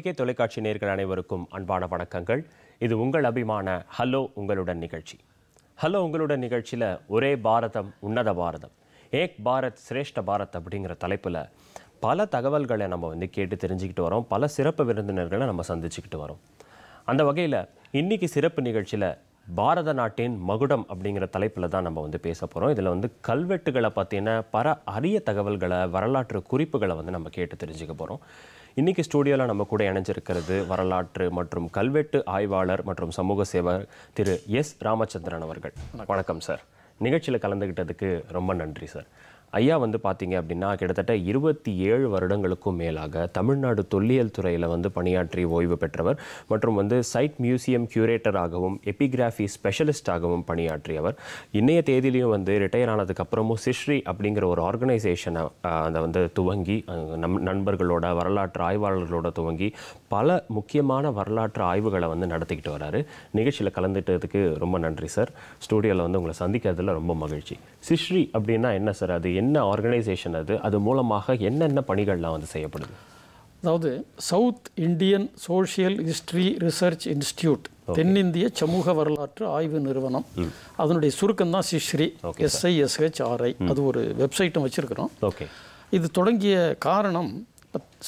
செய்திக்கே தொலைக்காட்சி நேர்கள் அனைவருக்கும் அன்பான வணக்கங்கள் இது உங்கள் அபிமான ஹலோ உங்களுடன் நிகழ்ச்சி ஹலோ உங்களுடன் நிகழ்ச்சியில் ஒரே பாரதம் உன்னத பாரதம் ஏக் பாரத் சிரேஷ்ட பாரத் அப்படிங்கிற தலைப்பில் பல தகவல்களை நம்ம வந்து கேட்டு தெரிஞ்சுக்கிட்டு வரோம் பல சிறப்பு விருந்தினர்களை நம்ம சந்திச்சுக்கிட்டு வரோம் அந்த வகையில் இன்றைக்கி சிறப்பு நிகழ்ச்சியில் பாரத நாட்டின் மகுடம் அப்படிங்கிற தலைப்பில் தான் நம்ம வந்து பேச போகிறோம் இதில் வந்து கல்வெட்டுகளை பார்த்தீங்கன்னா பல அரிய தகவல்களை வரலாற்று குறிப்புகளை வந்து நம்ம கேட்டு தெரிஞ்சுக்க போகிறோம் இன்றைக்கி ஸ்டூடியோவில் நம்ம கூட இணைஞ்சிருக்கிறது வரலாற்று மற்றும் கல்வெட்டு ஆய்வாளர் மற்றும் சமூக சேவர் திரு எஸ் ராமச்சந்திரன் அவர்கள் வணக்கம் சார் நிகழ்ச்சியில் கலந்துக்கிட்டதுக்கு ரொம்ப நன்றி சார் ஐயா வந்து பார்த்தீங்க அப்படின்னா கிட்டத்தட்ட இருபத்தி ஏழு வருடங்களுக்கும் மேலாக தமிழ்நாடு தொல்லியல் துறையில் வந்து பணியாற்றி ஓய்வு பெற்றவர் மற்றும் வந்து சைட் மியூசியம் கியூரேட்டராகவும் எபிகிராஃபி ஸ்பெஷலிஸ்டாகவும் பணியாற்றியவர் இன்றைய தேதியிலையும் வந்து ரிட்டையர் ஆனதுக்கப்புறமும் சிஸ்ரி அப்படிங்கிற ஒரு ஆர்கனைசேஷனை அதை வந்து துவங்கி நம் நண்பர்களோட வரலாற்று ஆய்வாளர்களோட துவங்கி பல முக்கியமான வரலாற்று ஆய்வுகளை வந்து நடத்திக்கிட்டு வராரு நிகழ்ச்சியில் கலந்துட்டதுக்கு ரொம்ப நன்றி சார் ஸ்டூடியோவில் வந்து உங்களை சந்திக்கிறதுல ரொம்ப மகிழ்ச்சி சிஸ்ரி அப்படின்னா என்ன சார் அது என்ன ஆர்கனைசேஷன் அது அது மூலமாக என்னென்ன பணிகள்லாம் வந்து செய்யப்படுது அதாவது South Indian Social History Research Institute தென்னிந்திய சமூக வரலாற்று ஆய்வு நிறுவனம் அதனுடைய சுருக்கம் தான் சிஸ்ரி எஸ்ஐஎஸ்ஹெச்ஆர்ஐ அது ஒரு வெப்சைட்டும் வச்சுருக்கிறோம் இது தொடங்கிய காரணம்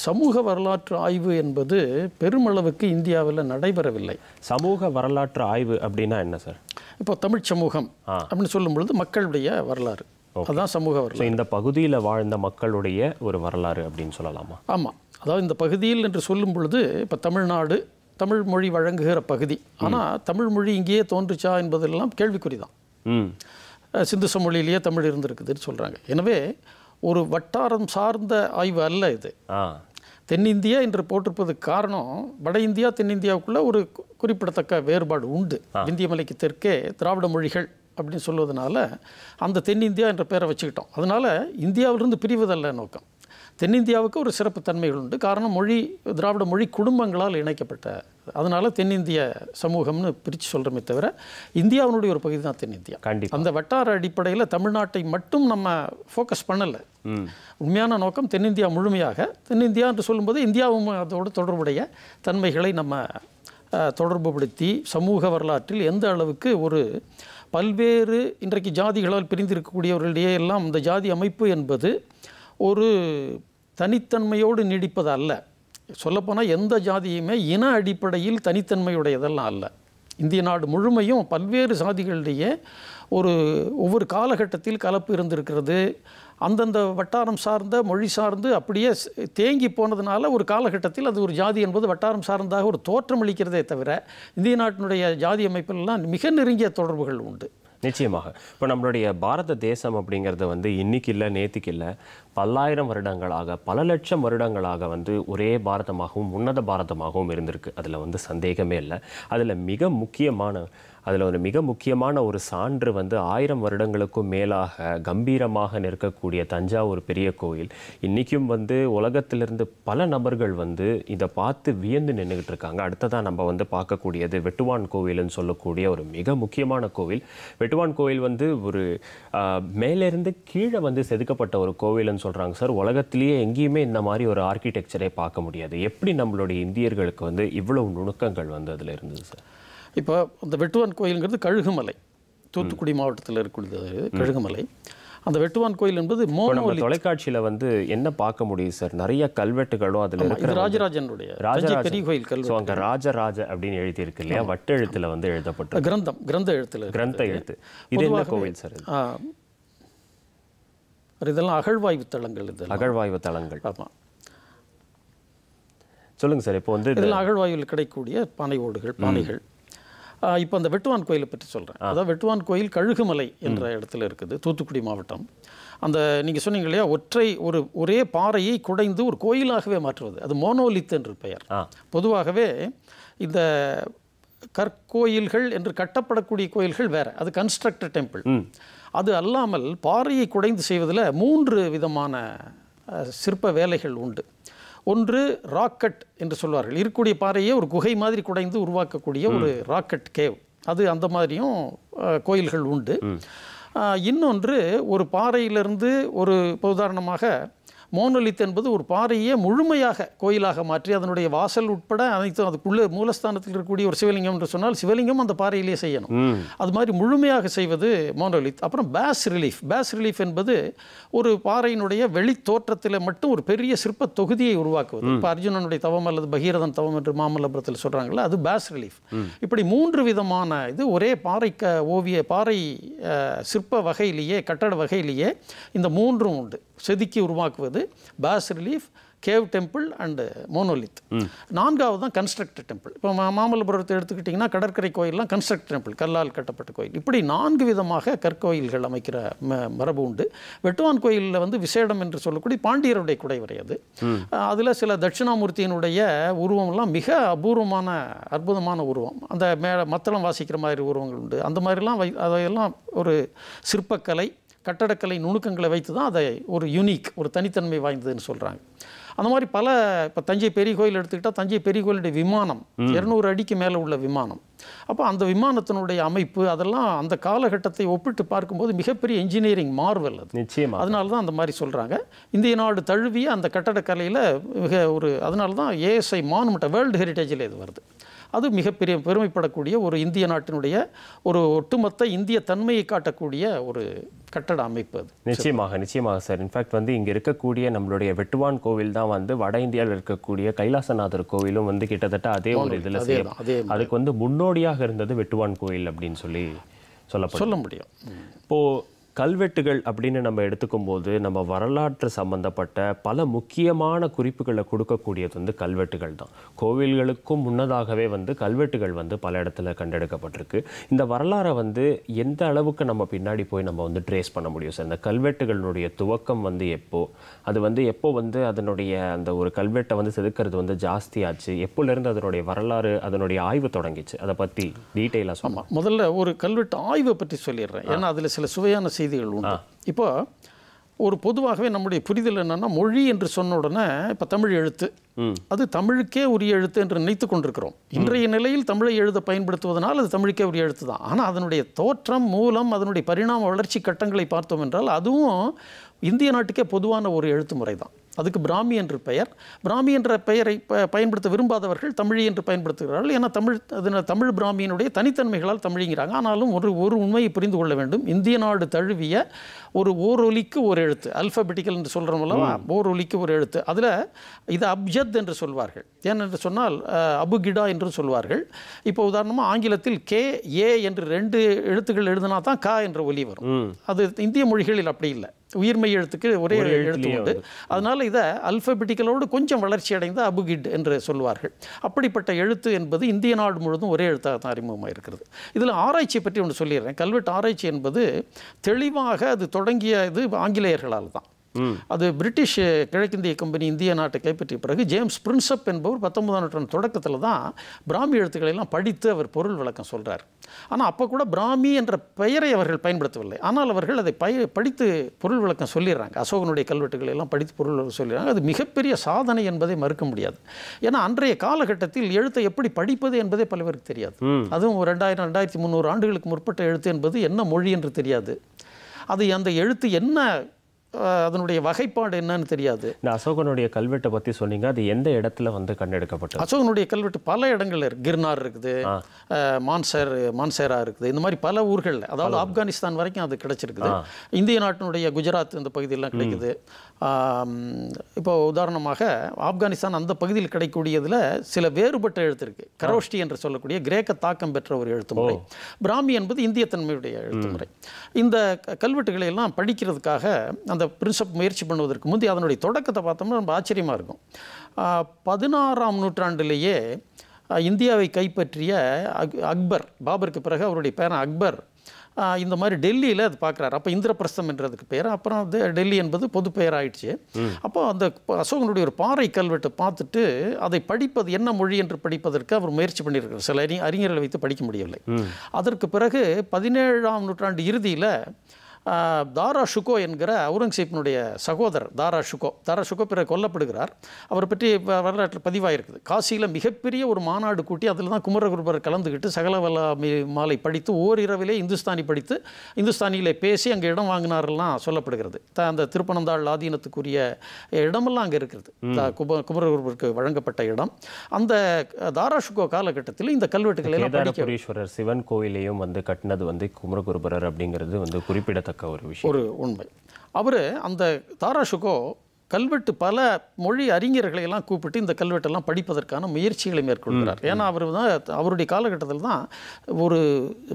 சமூக வரலாற்று ஆய்வு என்பது பெருமளவுக்கு இந்தியாவில் நடைபெறவில்லை சமூக வரலாற்று ஆய்வு அப்படின்னா என்ன சார் இப்போ தமிழ் சமூகம் அப்படின்னு சொல்லும் பொழுது மக்களுடைய வரலாறு அதுதான் சமூக வரலாறு இந்த பகுதியில் வாழ்ந்த மக்களுடைய ஒரு வரலாறு அப்படின்னு சொல்லலாமா ஆமாம் அதாவது இந்த பகுதியில் என்று சொல்லும் பொழுது இப்போ தமிழ்நாடு தமிழ் மொழி வழங்குகிற பகுதி ஆனால் தமிழ் மொழி இங்கேயே தோன்றுச்சா என்பதெல்லாம் கேள்விக்குறி தான் சிந்து சமொழியிலேயே தமிழ் இருந்திருக்குதுன்னு சொல்கிறாங்க எனவே ஒரு வட்டாரம் சார்ந்த ஆய்வு அல்ல இது தென்னிந்தியா என்று போட்டிருப்பது காரணம் வட இந்தியா தென்னிந்தியாவுக்குள்ள ஒரு குறிப்பிடத்தக்க வேறுபாடு உண்டு இந்திய மலைக்கு தெற்கே திராவிட மொழிகள் அப்படின்னு சொல்வதனால அந்த தென்னிந்தியா என்ற பேரை வச்சுக்கிட்டோம் அதனால் இந்தியாவிலிருந்து பிரிவதல்ல நோக்கம் தென்னிந்தியாவுக்கு ஒரு சிறப்பு தன்மைகள் உண்டு காரணம் மொழி திராவிட மொழி குடும்பங்களால் இணைக்கப்பட்ட அதனால் தென்னிந்திய சமூகம்னு பிரித்து சொல்கிறோமே தவிர இந்தியாவினுடைய ஒரு பகுதி தான் தென்னிந்தியா கண்டிப்பாக அந்த வட்டார அடிப்படையில் தமிழ்நாட்டை மட்டும் நம்ம ஃபோக்கஸ் பண்ணலை உண்மையான நோக்கம் தென்னிந்தியா முழுமையாக தென்னிந்தியா என்று சொல்லும்போது இந்தியாவும் அதோடு தொடர்புடைய தன்மைகளை நம்ம தொடர்புபடுத்தி சமூக வரலாற்றில் எந்த அளவுக்கு ஒரு பல்வேறு இன்றைக்கு ஜாதிகளால் பிரிந்திருக்கக்கூடியவர்களிடையே எல்லாம் இந்த ஜாதி அமைப்பு என்பது ஒரு தனித்தன்மையோடு நீடிப்பது அல்ல சொல்லப்போனால் எந்த ஜாதியுமே இன அடிப்படையில் தனித்தன்மையுடையதெல்லாம் அல்ல இந்திய நாடு முழுமையும் பல்வேறு சாதிகளிடையே ஒரு ஒவ்வொரு காலகட்டத்தில் கலப்பு இருந்திருக்கிறது அந்தந்த வட்டாரம் சார்ந்த மொழி சார்ந்து அப்படியே தேங்கி போனதுனால ஒரு காலகட்டத்தில் அது ஒரு ஜாதி என்பது வட்டாரம் சார்ந்தாக ஒரு தோற்றமளிக்கிறதே தவிர இந்திய நாட்டினுடைய ஜாதி அமைப்பிலெல்லாம் மிக நெருங்கிய தொடர்புகள் உண்டு நிச்சயமாக இப்போ நம்மளுடைய பாரத தேசம் அப்படிங்கிறது வந்து இன்னைக்கு இல்லை நேத்துக்கு இல்லை பல்லாயிரம் வருடங்களாக பல லட்சம் வருடங்களாக வந்து ஒரே பாரதமாகவும் உன்னத பாரதமாகவும் இருந்திருக்கு அதில் வந்து சந்தேகமே இல்லை அதில் மிக முக்கியமான அதில் ஒரு மிக முக்கியமான ஒரு சான்று வந்து ஆயிரம் வருடங்களுக்கும் மேலாக கம்பீரமாக நிற்கக்கூடிய தஞ்சாவூர் பெரிய கோயில் இன்றைக்கும் வந்து உலகத்திலிருந்து பல நபர்கள் வந்து இதை பார்த்து வியந்து நின்றுக்கிட்டு இருக்காங்க அடுத்ததாக நம்ம வந்து பார்க்கக்கூடியது வெட்டுவான் கோவில்னு சொல்லக்கூடிய ஒரு மிக முக்கியமான கோவில் வெட்டுவான் கோவில் வந்து ஒரு மேலேருந்து கீழே வந்து செதுக்கப்பட்ட ஒரு கோவில்னு சொல்கிறாங்க சார் உலகத்திலேயே எங்கேயுமே இந்த மாதிரி ஒரு ஆர்கிடெக்சரே பார்க்க முடியாது எப்படி நம்மளுடைய இந்தியர்களுக்கு வந்து இவ்வளவு நுணுக்கங்கள் வந்து அதில் இருந்தது சார் இப்போ இந்த வெட்டுவான் கோயிலுங்கிறது கழுகுமலை தூத்துக்குடி மாவட்டத்தில் இருக்கக்கூடிய கழுகுமலை அந்த வெட்டுவான் கோயில் என்பது மோனோலி தொலைக்காட்சியில் வந்து என்ன பார்க்க முடியும் சார் நிறைய கல்வெட்டுகளும் அதில் இருக்கிற ராஜராஜனுடைய ராஜராஜ பெரிய கோயில் கல்வெட்டு அங்கே ராஜராஜ அப்படின்னு எழுதியிருக்கு இல்லையா வட்ட எழுத்தில் வந்து எழுதப்பட்ட கிரந்தம் கிரந்த எழுத்தில் கிரந்த எழுத்து இது என்ன கோவில் சார் இதெல்லாம் அகழ்வாய்வு தளங்கள் இது அகழ்வாய்வு தளங்கள் ஆமாம் சொல்லுங்கள் சார் இப்போ வந்து இதெல்லாம் அகழ்வாயுவில் கிடைக்கக்கூடிய பானை ஓடுகள் பானைகள் இப்போ அந்த வெட்டுவான் கோயிலை பற்றி சொல்கிறேன் அதான் வெட்டுவான் கோயில் கழுகுமலை என்ற இடத்துல இருக்குது தூத்துக்குடி மாவட்டம் அந்த நீங்கள் சொன்னீங்க இல்லையா ஒற்றை ஒரு ஒரே பாறையை குடைந்து ஒரு கோயிலாகவே மாற்றுவது அது மோனோலித் என்று பெயர் பொதுவாகவே இந்த கற்கோயில்கள் என்று கட்டப்படக்கூடிய கோயில்கள் வேறு அது கன்ஸ்ட்ரக்டட் டெம்பிள் அது அல்லாமல் பாறையை குடைந்து செய்வதில் மூன்று விதமான சிற்ப வேலைகள் உண்டு ஒன்று ராக்கெட் என்று சொல்வார்கள் இருக்கக்கூடிய பாறையே ஒரு குகை மாதிரி குடைந்து உருவாக்கக்கூடிய ஒரு ராக்கெட் கேவ் அது அந்த மாதிரியும் கோயில்கள் உண்டு இன்னொன்று ஒரு பாறையிலிருந்து ஒரு உதாரணமாக மோனலித் என்பது ஒரு பாறையே முழுமையாக கோயிலாக மாற்றி அதனுடைய வாசல் உட்பட அனைத்தும் அதுக்குள்ளே மூலஸ்தானத்தில் இருக்கக்கூடிய ஒரு சிவலிங்கம் என்று சொன்னால் சிவலிங்கம் அந்த பாறையிலேயே செய்யணும் அது மாதிரி முழுமையாக செய்வது மோனோலித் அப்புறம் பேஸ் ரிலீஃப் பேஸ் ரிலீஃப் என்பது ஒரு பாறையினுடைய வெளித்தோற்றத்தில் மட்டும் ஒரு பெரிய சிற்ப தொகுதியை உருவாக்குவது இப்போ அர்ஜுனனுடைய தவம் அல்லது பகீரதன் தவம் என்று மாமல்லபுரத்தில் சொல்கிறாங்களா அது பேஸ் ரிலீஃப் இப்படி மூன்று விதமான இது ஒரே பாறை க ஓவிய பாறை சிற்ப வகையிலேயே கட்டட வகையிலேயே இந்த மூன்றும் உண்டு செதுக்கி உருவாக்குவது bas relief cave temple and monolith நான்காவது தான் கன்ஸ்ட்ரக்ட் டெம்பிள் இப்போ மாமல்லபுரத்தை எடுத்துக்கிட்டிங்கன்னா கடற்கரை கோயிலெலாம் கன்ஸ்ட்ரக்ட் டெம்பிள் கல்லால் கட்டப்பட்ட கோயில் இப்படி நான்கு விதமாக கற்கோயில்கள் அமைக்கிற ம மரபு உண்டு வெட்டுவான் கோயிலில் வந்து விசேடம் என்று சொல்லக்கூடிய பாண்டியருடைய குடைவரை அது அதில் சில தட்சிணாமூர்த்தியினுடைய உருவம்லாம் மிக அபூர்வமான அற்புதமான உருவம் அந்த மேலே மத்தளம் வாசிக்கிற மாதிரி உருவங்கள் உண்டு அந்த மாதிரிலாம் வை அதையெல்லாம் ஒரு சிற்பக்கலை கட்டடக்கலை நுணுக்கங்களை வைத்து தான் அதை ஒரு யூனிக் ஒரு தனித்தன்மை வாய்ந்ததுன்னு சொல்கிறாங்க அந்த மாதிரி பல இப்போ தஞ்சை பெரிய கோயில் எடுத்துக்கிட்டால் தஞ்சை பெரிய கோயிலுடைய விமானம் இரநூறு அடிக்கு மேலே உள்ள விமானம் அப்போ அந்த விமானத்தினுடைய அமைப்பு அதெல்லாம் அந்த காலகட்டத்தை ஒப்பிட்டு பார்க்கும்போது மிகப்பெரிய இன்ஜினியரிங் மார்வல் அது நிச்சயமாக அதனால தான் அந்த மாதிரி சொல்கிறாங்க இந்திய நாடு தழுவிய அந்த கட்டடக்கலையில் மிக ஒரு அதனால தான் ஏஎஸ்ஐ மானுமட்ட வேர்ல்டு ஹெரிட்டேஜில் இது வருது அது மிகப்பெரிய பெருமைப்படக்கூடிய ஒரு இந்திய நாட்டினுடைய ஒரு ஒட்டுமொத்த இந்திய தன்மையை காட்டக்கூடிய ஒரு கட்டட அமைப்பு அது நிச்சயமாக நிச்சயமாக சார் இன்ஃபேக்ட் வந்து இங்கே இருக்கக்கூடிய நம்மளுடைய வெட்டுவான் கோவில் தான் வந்து வட இந்தியாவில் இருக்கக்கூடிய கைலாசநாதர் கோவிலும் வந்து கிட்டத்தட்ட அதே ஒரு இதில் அதுக்கு வந்து முன்னோடியாக இருந்தது வெட்டுவான் கோவில் அப்படின்னு சொல்லி சொல்ல சொல்ல முடியும் இப்போது கல்வெட்டுகள் அப்படின்னு நம்ம எடுத்துக்கும் போது நம்ம வரலாற்று சம்பந்தப்பட்ட பல முக்கியமான குறிப்புகளை கொடுக்கக்கூடியது வந்து கல்வெட்டுகள் தான் கோவில்களுக்கும் முன்னதாகவே வந்து கல்வெட்டுகள் வந்து பல இடத்துல கண்டெடுக்கப்பட்டிருக்கு இந்த வரலாறை வந்து எந்த அளவுக்கு நம்ம பின்னாடி போய் நம்ம வந்து ட்ரேஸ் பண்ண முடியும் சார் இந்த கல்வெட்டுகளுடைய துவக்கம் வந்து எப்போ அது வந்து எப்போ வந்து அதனுடைய அந்த ஒரு கல்வெட்டை வந்து செதுக்கிறது வந்து ஜாஸ்தியாச்சு எப்போலேருந்து அதனுடைய வரலாறு அதனுடைய ஆய்வு தொடங்கிச்சு அதை பற்றி டீட்டெயிலாக சொல்லலாம் முதல்ல ஒரு கல்வெட்டு ஆய்வை பற்றி சொல்லிடுறேன் ஏன்னா அதில் சில சுவையான செய்திகள் உண்டு இப்போ ஒரு பொதுவாகவே நம்முடைய புரிதல் என்னென்னா மொழி என்று சொன்ன உடனே இப்போ தமிழ் எழுத்து அது தமிழுக்கே உரிய எழுத்து என்று நினைத்து கொண்டிருக்கிறோம் இன்றைய நிலையில் தமிழை எழுத பயன்படுத்துவதனால் அது தமிழுக்கே உரிய எழுத்து தான் ஆனால் அதனுடைய தோற்றம் மூலம் அதனுடைய பரிணாம வளர்ச்சி கட்டங்களை பார்த்தோம் என்றால் அதுவும் இந்திய நாட்டுக்கே பொதுவான ஒரு எழுத்து முறை தான் அதுக்கு பிராமி என்று பெயர் பிராமி என்ற பெயரை ப பயன்படுத்த விரும்பாதவர்கள் தமிழி என்று பயன்படுத்துகிறார்கள் ஏன்னா தமிழ் அது தமிழ் பிராமியினுடைய தனித்தன்மைகளால் தமிழிங்கிறாங்க ஆனாலும் ஒரு ஒரு உண்மையை புரிந்து கொள்ள வேண்டும் இந்திய நாடு தழுவிய ஒரு ஓரொலிக்கு ஒரு எழுத்து அல்ஃபபெட்டிக்கல் என்று ஓர் ஓரொலிக்கு ஒரு எழுத்து அதில் இது அப்ஜத் என்று சொல்வார்கள் ஏனென்று சொன்னால் அபுகிடா என்று சொல்வார்கள் இப்போ உதாரணமாக ஆங்கிலத்தில் கே ஏ என்று ரெண்டு எழுத்துக்கள் எழுதினா தான் கா என்ற ஒலி வரும் அது இந்திய மொழிகளில் அப்படி இல்லை உயிர்மை எழுத்துக்கு ஒரே எழுத்து உண்டு அதனால் அதனால் இதை அல்பபெட்டிக்கலோடு கொஞ்சம் வளர்ச்சி அடைந்த அபுகிட் என்று சொல்வார்கள் அப்படிப்பட்ட எழுத்து என்பது இந்திய நாடு முழுவதும் ஒரே எழுத்தாக தான் அறிமுகமாக இருக்கிறது இதில் ஆராய்ச்சி பற்றி ஒன்று சொல்லிடுறேன் கல்வெட்டு ஆராய்ச்சி என்பது தெளிவாக அது தொடங்கிய இது ஆங்கிலேயர்களால் தான் அது பிரிட்டிஷ் கிழக்கிந்திய கம்பெனி இந்திய நாட்டை கைப்பற்றிய பிறகு ஜேம்ஸ் பிரின்சப் என்பவர் பத்தொன்பதாம் நூற்றாண்டு தொடக்கத்தில் தான் பிராமி எழுத்துக்களை எல்லாம் படித்து அவர் பொருள் விளக்கம் சொல்கிறார் ஆனால் அப்போ கூட பிராமி என்ற பெயரை அவர்கள் பயன்படுத்தவில்லை ஆனால் அவர்கள் அதை பய படித்து பொருள் விளக்கம் சொல்லிடுறாங்க அசோகனுடைய கல்வெட்டுகளை எல்லாம் படித்து பொருள் விளக்கம் சொல்லிடுறாங்க அது மிகப்பெரிய சாதனை என்பதை மறுக்க முடியாது ஏன்னா அன்றைய காலகட்டத்தில் எழுத்தை எப்படி படிப்பது என்பதே பல பேருக்கு தெரியாது அதுவும் ரெண்டாயிரம் ரெண்டாயிரத்தி முந்நூறு ஆண்டுகளுக்கு முற்பட்ட எழுத்து என்பது என்ன மொழி என்று தெரியாது அது அந்த எழுத்து என்ன அதனுடைய வகைப்பாடு என்னன்னு தெரியாது இந்த அசோகனுடைய கல்வெட்டை பற்றி சொன்னீங்க அது எந்த இடத்துல வந்து கண்டெடுக்கப்பட்டது அசோகனுடைய கல்வெட்டு பல இடங்கள் இருக்கு கிர்னார் இருக்குது மான்சேர் மான்சேரா இருக்குது இந்த மாதிரி பல ஊர்கள் அதாவது ஆப்கானிஸ்தான் வரைக்கும் அது கிடைச்சிருக்குது இந்திய நாட்டினுடைய குஜராத் இந்த பகுதியெல்லாம் கிடைக்குது இப்போ உதாரணமாக ஆப்கானிஸ்தான் அந்த பகுதியில் கிடைக்கூடியதில் சில வேறுபட்ட எழுத்து இருக்குது கரோஷ்டி என்று சொல்லக்கூடிய கிரேக்க தாக்கம் பெற்ற ஒரு எழுத்து முறை பிராமி என்பது இந்திய தன்மையுடைய எழுத்து முறை இந்த கல்வெட்டுகளை எல்லாம் படிக்கிறதுக்காக அந்த பிரின்சப் முயற்சி பண்ணுவதற்கு முந்தைய அதனுடைய தொடக்கத்தை பார்த்தோம்னா ரொம்ப ஆச்சரியமாக இருக்கும் பதினாறாம் நூற்றாண்டிலேயே இந்தியாவை கைப்பற்றிய அக் அக்பர் பாபருக்கு பிறகு அவருடைய பேரன் அக்பர் இந்த மாதிரி டெல்லியில் அது பார்க்குறாரு அப்போ இந்திரபிரஸ்தம் என்றதுக்கு பேர் அப்புறம் வந்து டெல்லி என்பது பொது பெயர் ஆயிடுச்சு அப்போ அந்த அசோகனுடைய ஒரு பாறை கல்வெட்டு பார்த்துட்டு அதை படிப்பது என்ன மொழி என்று படிப்பதற்கு அவர் முயற்சி பண்ணியிருக்கிறார் சில அறிஞர்களை வைத்து படிக்க முடியவில்லை அதற்கு பிறகு பதினேழாம் நூற்றாண்டு இறுதியில் தாரா ஷுகோ என்கிற அவுரங்கசீப்னுடைய சகோதரர் தாரா ஷுகோ தாரா ஷுகோ பிறகு கொல்லப்படுகிறார் அவர் பற்றி வரலாற்றில் பதிவாயிருக்குது காசியில் மிகப்பெரிய ஒரு மாநாடு கூட்டி அதில் தான் குமரகுருபர் கலந்துக்கிட்டு சகலவலா மாலை படித்து ஓரிரவிலே இந்துஸ்தானி படித்து இந்துஸ்தானியில் பேசி அங்கே இடம் வாங்கினாரெல்லாம் சொல்லப்படுகிறது த அந்த திருப்பனந்தாள் ஆதீனத்துக்குரிய இடமெல்லாம் அங்கே இருக்கிறது குப குமரகுருபருக்கு வழங்கப்பட்ட இடம் அந்த தாராஷுகோ காலகட்டத்தில் இந்த கல்வெட்டுகளை சிவன் கோயிலையும் வந்து கட்டினது வந்து குமரகுருபரர் அப்படிங்கிறது வந்து குறிப்பிடத்தக்க குறிப்பிடத்தக்க ஒரு விஷயம் ஒரு உண்மை அவர் அந்த தாராஷுக்கோ கல்வெட்டு பல மொழி அறிஞர்களை எல்லாம் கூப்பிட்டு இந்த கல்வெட்டெல்லாம் படிப்பதற்கான முயற்சிகளை மேற்கொள்கிறார் ஏன்னா அவர் தான் அவருடைய காலகட்டத்தில் தான் ஒரு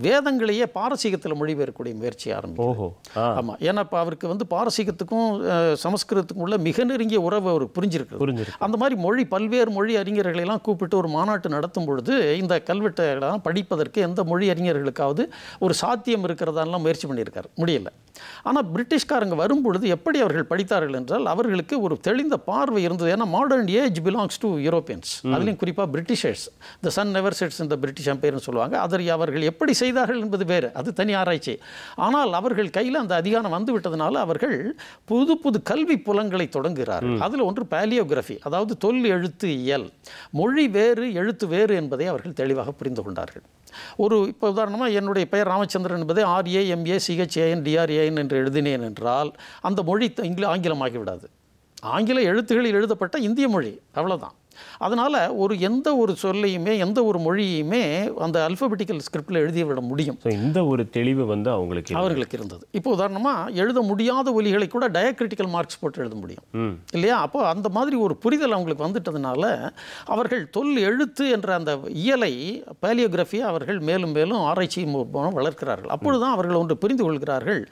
வேதங்களையே பாரசீகத்தில் மொழிபெயர்க்கூடிய முயற்சி ஆரம்பிக்கும் ஆமாம் ஏன்னா இப்போ அவருக்கு வந்து பாரசீகத்துக்கும் சமஸ்கிருதத்துக்கும் உள்ள மிக நெருங்கிய உறவு அவருக்கு புரிஞ்சிருக்கு அந்த மாதிரி மொழி பல்வேறு மொழி அறிஞர்களை எல்லாம் கூப்பிட்டு ஒரு மாநாட்டு நடத்தும் பொழுது இந்த கல்வெட்டெல்லாம் படிப்பதற்கு எந்த மொழி அறிஞர்களுக்காவது ஒரு சாத்தியம் இருக்கிறதாலாம் முயற்சி பண்ணியிருக்காரு முடியல ஆனால் பிரிட்டிஷ்காரங்க வரும்பொழுது எப்படி அவர்கள் படித்தார்கள் என்றால் அவர்களுக்கு அவர்களுக்கு ஒரு தெளிந்த பார்வை இருந்தது ஏன்னா modern age belongs to Europeans அதுலேயும் குறிப்பாக Britishers the sun never sets இந்த பிரிட்டிஷ் அம்பையர்னு சொல்லுவாங்க அதை அவர்கள் எப்படி செய்தார்கள் என்பது வேறு அது தனி ஆராய்ச்சி ஆனால் அவர்கள் கையில் அந்த அதிகாரம் வந்து விட்டதுனால அவர்கள் புது புது கல்வி புலங்களை தொடங்குகிறார்கள் அதில் ஒன்று பேலியோகிராஃபி அதாவது தொல் எழுத்து இயல் மொழி வேறு எழுத்து வேறு என்பதை அவர்கள் தெளிவாக புரிந்து கொண்டார்கள் ஒரு இப்போ உதாரணமாக என்னுடைய பெயர் ராமச்சந்திரன் என்பதை ஆர்ஏஎம்ஏ சிஹெச்ஏஎன் டிஆர்ஏஎன் என்று எழுதினேன் என்றால் அந்த மொழி இங்கிலீஷ் ஆங்கிலமாகிவிடாது ஆங்கில எழுத்துகளில் எழுதப்பட்ட இந்திய மொழி அவ்வளோதான் அதனால் ஒரு எந்த ஒரு சொல்லையுமே எந்த ஒரு மொழியுமே அந்த அல்ஃபபெட்டிக்கல் ஸ்கிரிப்டில் எழுதி விட முடியும் இந்த ஒரு தெளிவு வந்து அவங்களுக்கு அவர்களுக்கு இருந்தது இப்போ உதாரணமாக எழுத முடியாத ஒலிகளை கூட டயக்ரிட்டிக்கல் மார்க்ஸ் போட்டு எழுத முடியும் இல்லையா அப்போ அந்த மாதிரி ஒரு புரிதல் அவங்களுக்கு வந்துட்டதுனால அவர்கள் தொல் எழுத்து என்ற அந்த இயலை பேலியோகிராஃபியை அவர்கள் மேலும் மேலும் ஆராய்ச்சி மூலம் வளர்க்கிறார்கள் தான் அவர்கள் ஒன்று புரிந்து கொள்கிறார்கள்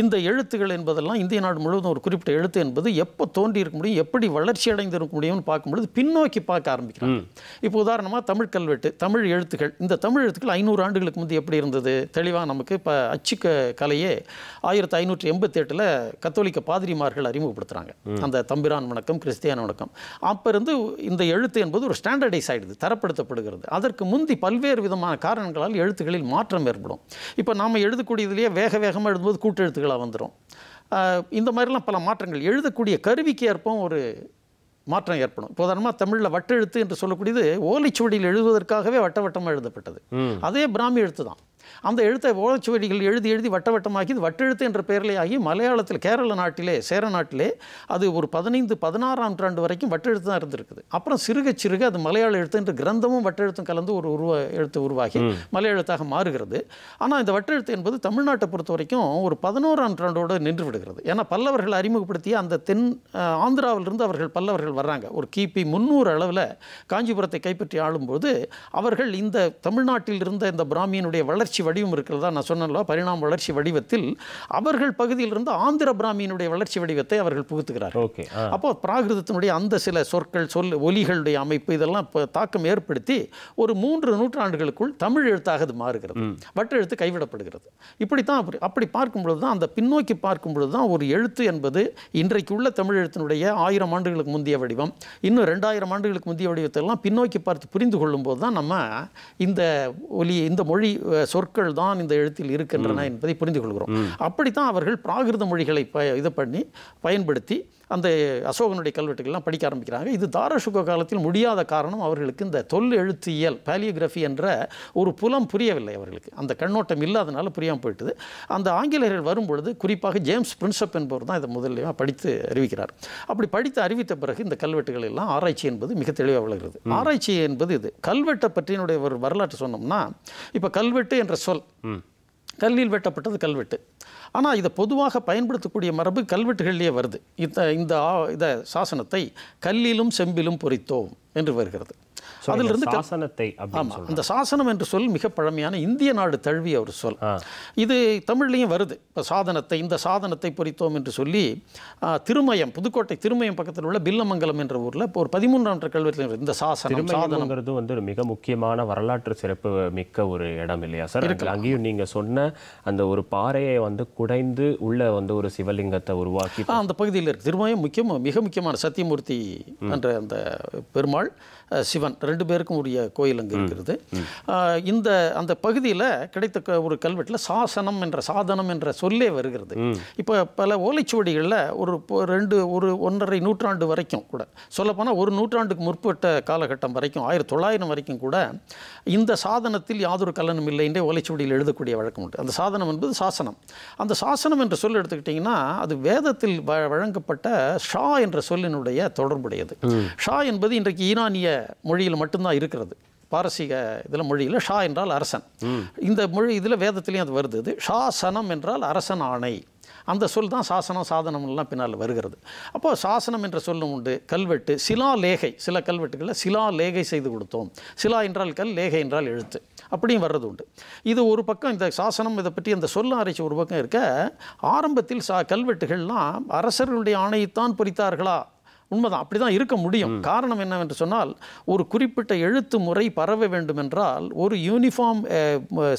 இந்த எழுத்துகள் என்பதெல்லாம் இந்திய நாடு முழுவதும் ஒரு குறிப்பிட்ட எழுத்து என்பது எப்போ தோன்றியிருக்க முடியும் எப்படி வளர்ச்சி அடைந்திருக்க முடியும்னு பார்க்கும்பொழுது பின்னோக்கி பார்க்க உருவாக்க ஆரம்பிக்கிறாங்க இப்போ உதாரணமாக தமிழ் கல்வெட்டு தமிழ் எழுத்துக்கள் இந்த தமிழ் எழுத்துக்கள் ஐநூறு ஆண்டுகளுக்கு முந்தைய எப்படி இருந்தது தெளிவாக நமக்கு இப்போ அச்சுக்க கலையே ஆயிரத்தி ஐநூற்றி எட்டில் கத்தோலிக்க பாதிரிமார்கள் அறிமுகப்படுத்துகிறாங்க அந்த தம்பிரான் வணக்கம் கிறிஸ்தியான் வணக்கம் அப்போ இருந்து இந்த எழுத்து என்பது ஒரு ஸ்டாண்டர்டைஸ் ஆகிடுது தரப்படுத்தப்படுகிறது அதற்கு முந்தி பல்வேறு விதமான காரணங்களால் எழுத்துக்களில் மாற்றம் ஏற்படும் இப்போ நாம் எழுதக்கூடியதுலேயே வேக வேகமாக எழுதும்போது கூட்டெழுத்துக்களாக வந்துடும் இந்த மாதிரிலாம் பல மாற்றங்கள் எழுதக்கூடிய கருவிக்கு ஏற்ப ஒரு மாற்றம் ஏற்படும் இப்போ உதாரணமாக தமிழில் வட்டெழுத்து என்று சொல்லக்கூடியது ஓலைச்சுவடியில் எழுதுவதற்காகவே வட்ட எழுதப்பட்டது அதே பிராமி எழுத்து தான் அந்த எழுத்தை ஓலைச்சுவடிகள் எழுதி எழுதி வட்டவட்டமாகி வட்டெழுத்து என்ற பெயரிலே ஆகி மலையாளத்தில் கேரள நாட்டிலே சேர நாட்டிலே அது ஒரு பதினைந்து பதினாறாம் நூற்றாண்டு வரைக்கும் வட்டெழுத்து தான் இருந்திருக்குது அப்புறம் சிறுக சிறுக அது மலையாள எழுத்து என்று கிரந்தமும் வட்டெழுத்தும் கலந்து ஒரு உருவ எழுத்து உருவாகி மலையாளத்தாக மாறுகிறது ஆனால் இந்த வட்டெழுத்து என்பது தமிழ்நாட்டை பொறுத்த வரைக்கும் ஒரு பதினோராம் நூற்றாண்டோடு நின்று விடுகிறது ஏன்னா பல்லவர்கள் அறிமுகப்படுத்திய அந்த தென் ஆந்திராவிலிருந்து அவர்கள் பல்லவர்கள் வர்றாங்க ஒரு கிபி முந்நூறு அளவில் காஞ்சிபுரத்தை கைப்பற்றி ஆளும்போது அவர்கள் இந்த தமிழ்நாட்டில் இருந்த இந்த பிராமியனுடைய வளர்ச்சி வடிவம் இருக்கிறதா நான் சொன்னல பரிணாம வளர்ச்சி வடிவத்தில் அவர்கள் பகுதியிலிருந்து ஆந்திர பிராமியனுடைய வளர்ச்சி வடிவத்தை அவர்கள் புகுத்துகிறார் ஓகே அப்போ பிராகிருதத்தினுடைய அந்த சில சொற்கள் சொல் ஒலிகளுடைய அமைப்பு இதெல்லாம் தாக்கம் ஏற்படுத்தி ஒரு மூன்று நூற்றாண்டுகளுக்குள் தமிழ் எழுத்தாக அது மாறுகிறது எழுத்து கைவிடப்படுகிறது இப்படித்தான் அப்படி அப்படி பார்க்கும் பொழுது தான் அந்த பின்னோக்கி பார்க்கும் பொழுது தான் ஒரு எழுத்து என்பது இன்றைக்கு உள்ள தமிழ் எழுத்தினுடைய ஆயிரம் ஆண்டுகளுக்கு முந்தைய வடிவம் இன்னும் ரெண்டாயிரம் ஆண்டுகளுக்கு முந்தைய எல்லாம் பின்னோக்கி பார்த்து புரிந்து கொள்ளும் போது தான் நம்ம இந்த ஒலி இந்த மொழி சொற்கள் சொற்கள் தான் இந்த எழுத்தில் இருக்கின்றன என்பதை புரிந்து கொள்கிறோம் அப்படித்தான் அவர்கள் பிராகிருத மொழிகளை இது பண்ணி பயன்படுத்தி அந்த அசோகனுடைய கல்வெட்டுகள்லாம் படிக்க ஆரம்பிக்கிறாங்க இது தாரசுக காலத்தில் முடியாத காரணம் அவர்களுக்கு இந்த தொல் எழுத்தியல் பேலியோகிராஃபி என்ற ஒரு புலம் புரியவில்லை அவர்களுக்கு அந்த கண்ணோட்டம் இல்லாதனால புரியாமல் போயிட்டுது அந்த ஆங்கிலேயர்கள் வரும்பொழுது குறிப்பாக ஜேம்ஸ் பிரின்சப் என்பவர் தான் இதை முதலியாக படித்து அறிவிக்கிறார் அப்படி படித்து அறிவித்த பிறகு இந்த கல்வெட்டுகள் எல்லாம் ஆராய்ச்சி என்பது மிக தெளிவாக விளங்குறது ஆராய்ச்சி என்பது இது கல்வெட்டை பற்றினுடைய ஒரு வரலாற்று சொன்னோம்னா இப்போ கல்வெட்டு என்ற சொல் கல்லில் வெட்டப்பட்டது கல்வெட்டு ஆனால் இதை பொதுவாக பயன்படுத்தக்கூடிய மரபு கல்வெட்டுகளிலே வருது இந்த இந்த சாசனத்தை கல்லிலும் செம்பிலும் பொறித்தோம் என்று வருகிறது அதிலிருந்து சாசனத்தை ஆமாம் அந்த சாசனம் என்ற சொல் மிக பழமையான இந்திய நாடு தழுவிய ஒரு சொல் இது தமிழ்லையும் வருது இப்போ சாதனத்தை இந்த சாதனத்தை பொறித்தோம் என்று சொல்லி திருமயம் புதுக்கோட்டை திருமயம் பக்கத்தில் உள்ள பில்லமங்கலம் என்ற ஊரில் இப்போ ஒரு பதிமூன்றாம் கல்வெட்டில் இந்த சாசனம் சாதனங்கிறது வந்து ஒரு மிக முக்கியமான வரலாற்று சிறப்பு மிக்க ஒரு இடம் இல்லையா சார் அங்கேயும் நீங்கள் சொன்ன அந்த ஒரு பாறையை வந்து குடைந்து உள்ள வந்து ஒரு சிவலிங்கத்தை உருவாக்கி அந்த பகுதியில் இருக்கு திருமயம் முக்கியம் மிக முக்கியமான சத்தியமூர்த்தி என்ற அந்த பெருமாள் சிவன் ரெண்டு பேருக்கும் உரிய கோயில் அங்கே இருக்கிறது இந்த அந்த பகுதியில் கிடைத்த ஒரு கல்வெட்டில் சாசனம் என்ற சாதனம் என்ற சொல்லே வருகிறது இப்போ பல ஓலைச்சுவடிகளில் ஒரு ரெண்டு ஒரு ஒன்றரை நூற்றாண்டு வரைக்கும் கூட சொல்லப்போனால் ஒரு நூற்றாண்டுக்கு முற்பட்ட காலகட்டம் வரைக்கும் ஆயிரத்தி தொள்ளாயிரம் வரைக்கும் கூட இந்த சாதனத்தில் யாதொரு கலனும் இல்லை என்றே ஓலைச்சுவடியில் எழுதக்கூடிய வழக்கம் உண்டு அந்த சாதனம் என்பது சாசனம் அந்த சாசனம் என்ற சொல் எடுத்துக்கிட்டிங்கன்னா அது வேதத்தில் வ வழங்கப்பட்ட ஷா என்ற சொல்லினுடைய தொடர்புடையது ஷா என்பது இன்றைக்கு ஈரானிய மொழியில் மட்டும்தான் இருக்கிறது பாரசீக இதில் மொழியில் ஷா என்றால் அரசன் இந்த மொழி இதில் வேதத்துலேயும் அது வருது ஷாசனம் ஷா சனம் என்றால் அரசன் ஆணை அந்த சொல் தான் சாசனம் சாதனம்லாம் பின்னால் வருகிறது அப்போது சாசனம் என்ற சொல்லும் உண்டு கல்வெட்டு சிலா லேகை சில கல்வெட்டுகளில் சிலா லேகை செய்து கொடுத்தோம் சிலா என்றால் கல் லேகை என்றால் எழுத்து அப்படியும் வர்றது உண்டு இது ஒரு பக்கம் இந்த சாசனம் இதை பற்றி அந்த சொல்ல ஆராய்ச்சி ஒரு பக்கம் இருக்க ஆரம்பத்தில் சா கல்வெட்டுகள்லாம் அரசர்களுடைய ஆணையைத்தான் பொறித்தார்களா உண்மைதான் அப்படி தான் இருக்க முடியும் காரணம் என்னவென்று சொன்னால் ஒரு குறிப்பிட்ட எழுத்து முறை பரவ வேண்டும் என்றால் ஒரு யூனிஃபார்ம்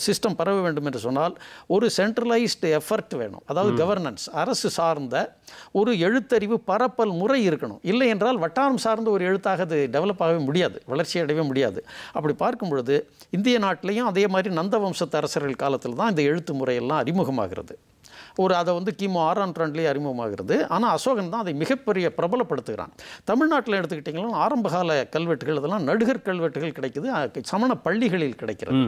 சிஸ்டம் பரவ வேண்டும் என்று சொன்னால் ஒரு சென்ட்ரலைஸ்டு எஃபர்ட் வேணும் அதாவது கவர்னன்ஸ் அரசு சார்ந்த ஒரு எழுத்தறிவு பரப்பல் முறை இருக்கணும் இல்லை என்றால் வட்டாரம் சார்ந்த ஒரு எழுத்தாக அது டெவலப் ஆகவே முடியாது வளர்ச்சி அடையவே முடியாது அப்படி பார்க்கும் பொழுது இந்திய நாட்டிலையும் அதே மாதிரி நந்தவம்சத்து அரசர்கள் காலத்தில் தான் இந்த எழுத்து முறையெல்லாம் அறிமுகமாகிறது ஒரு அதை வந்து கிமு ஆறாம் ட்ரெண்ட்லேயே அறிமுகமாகிறது ஆனால் அசோகன் தான் அதை மிகப்பெரிய பிரபலப்படுத்துகிறான் தமிழ்நாட்டில் எடுத்துக்கிட்டிங்கன்னா ஆரம்பகால கல்வெட்டுகள் இதெல்லாம் நடுகர் கல்வெட்டுகள் கிடைக்குது சமண பள்ளிகளில் கிடைக்கிறது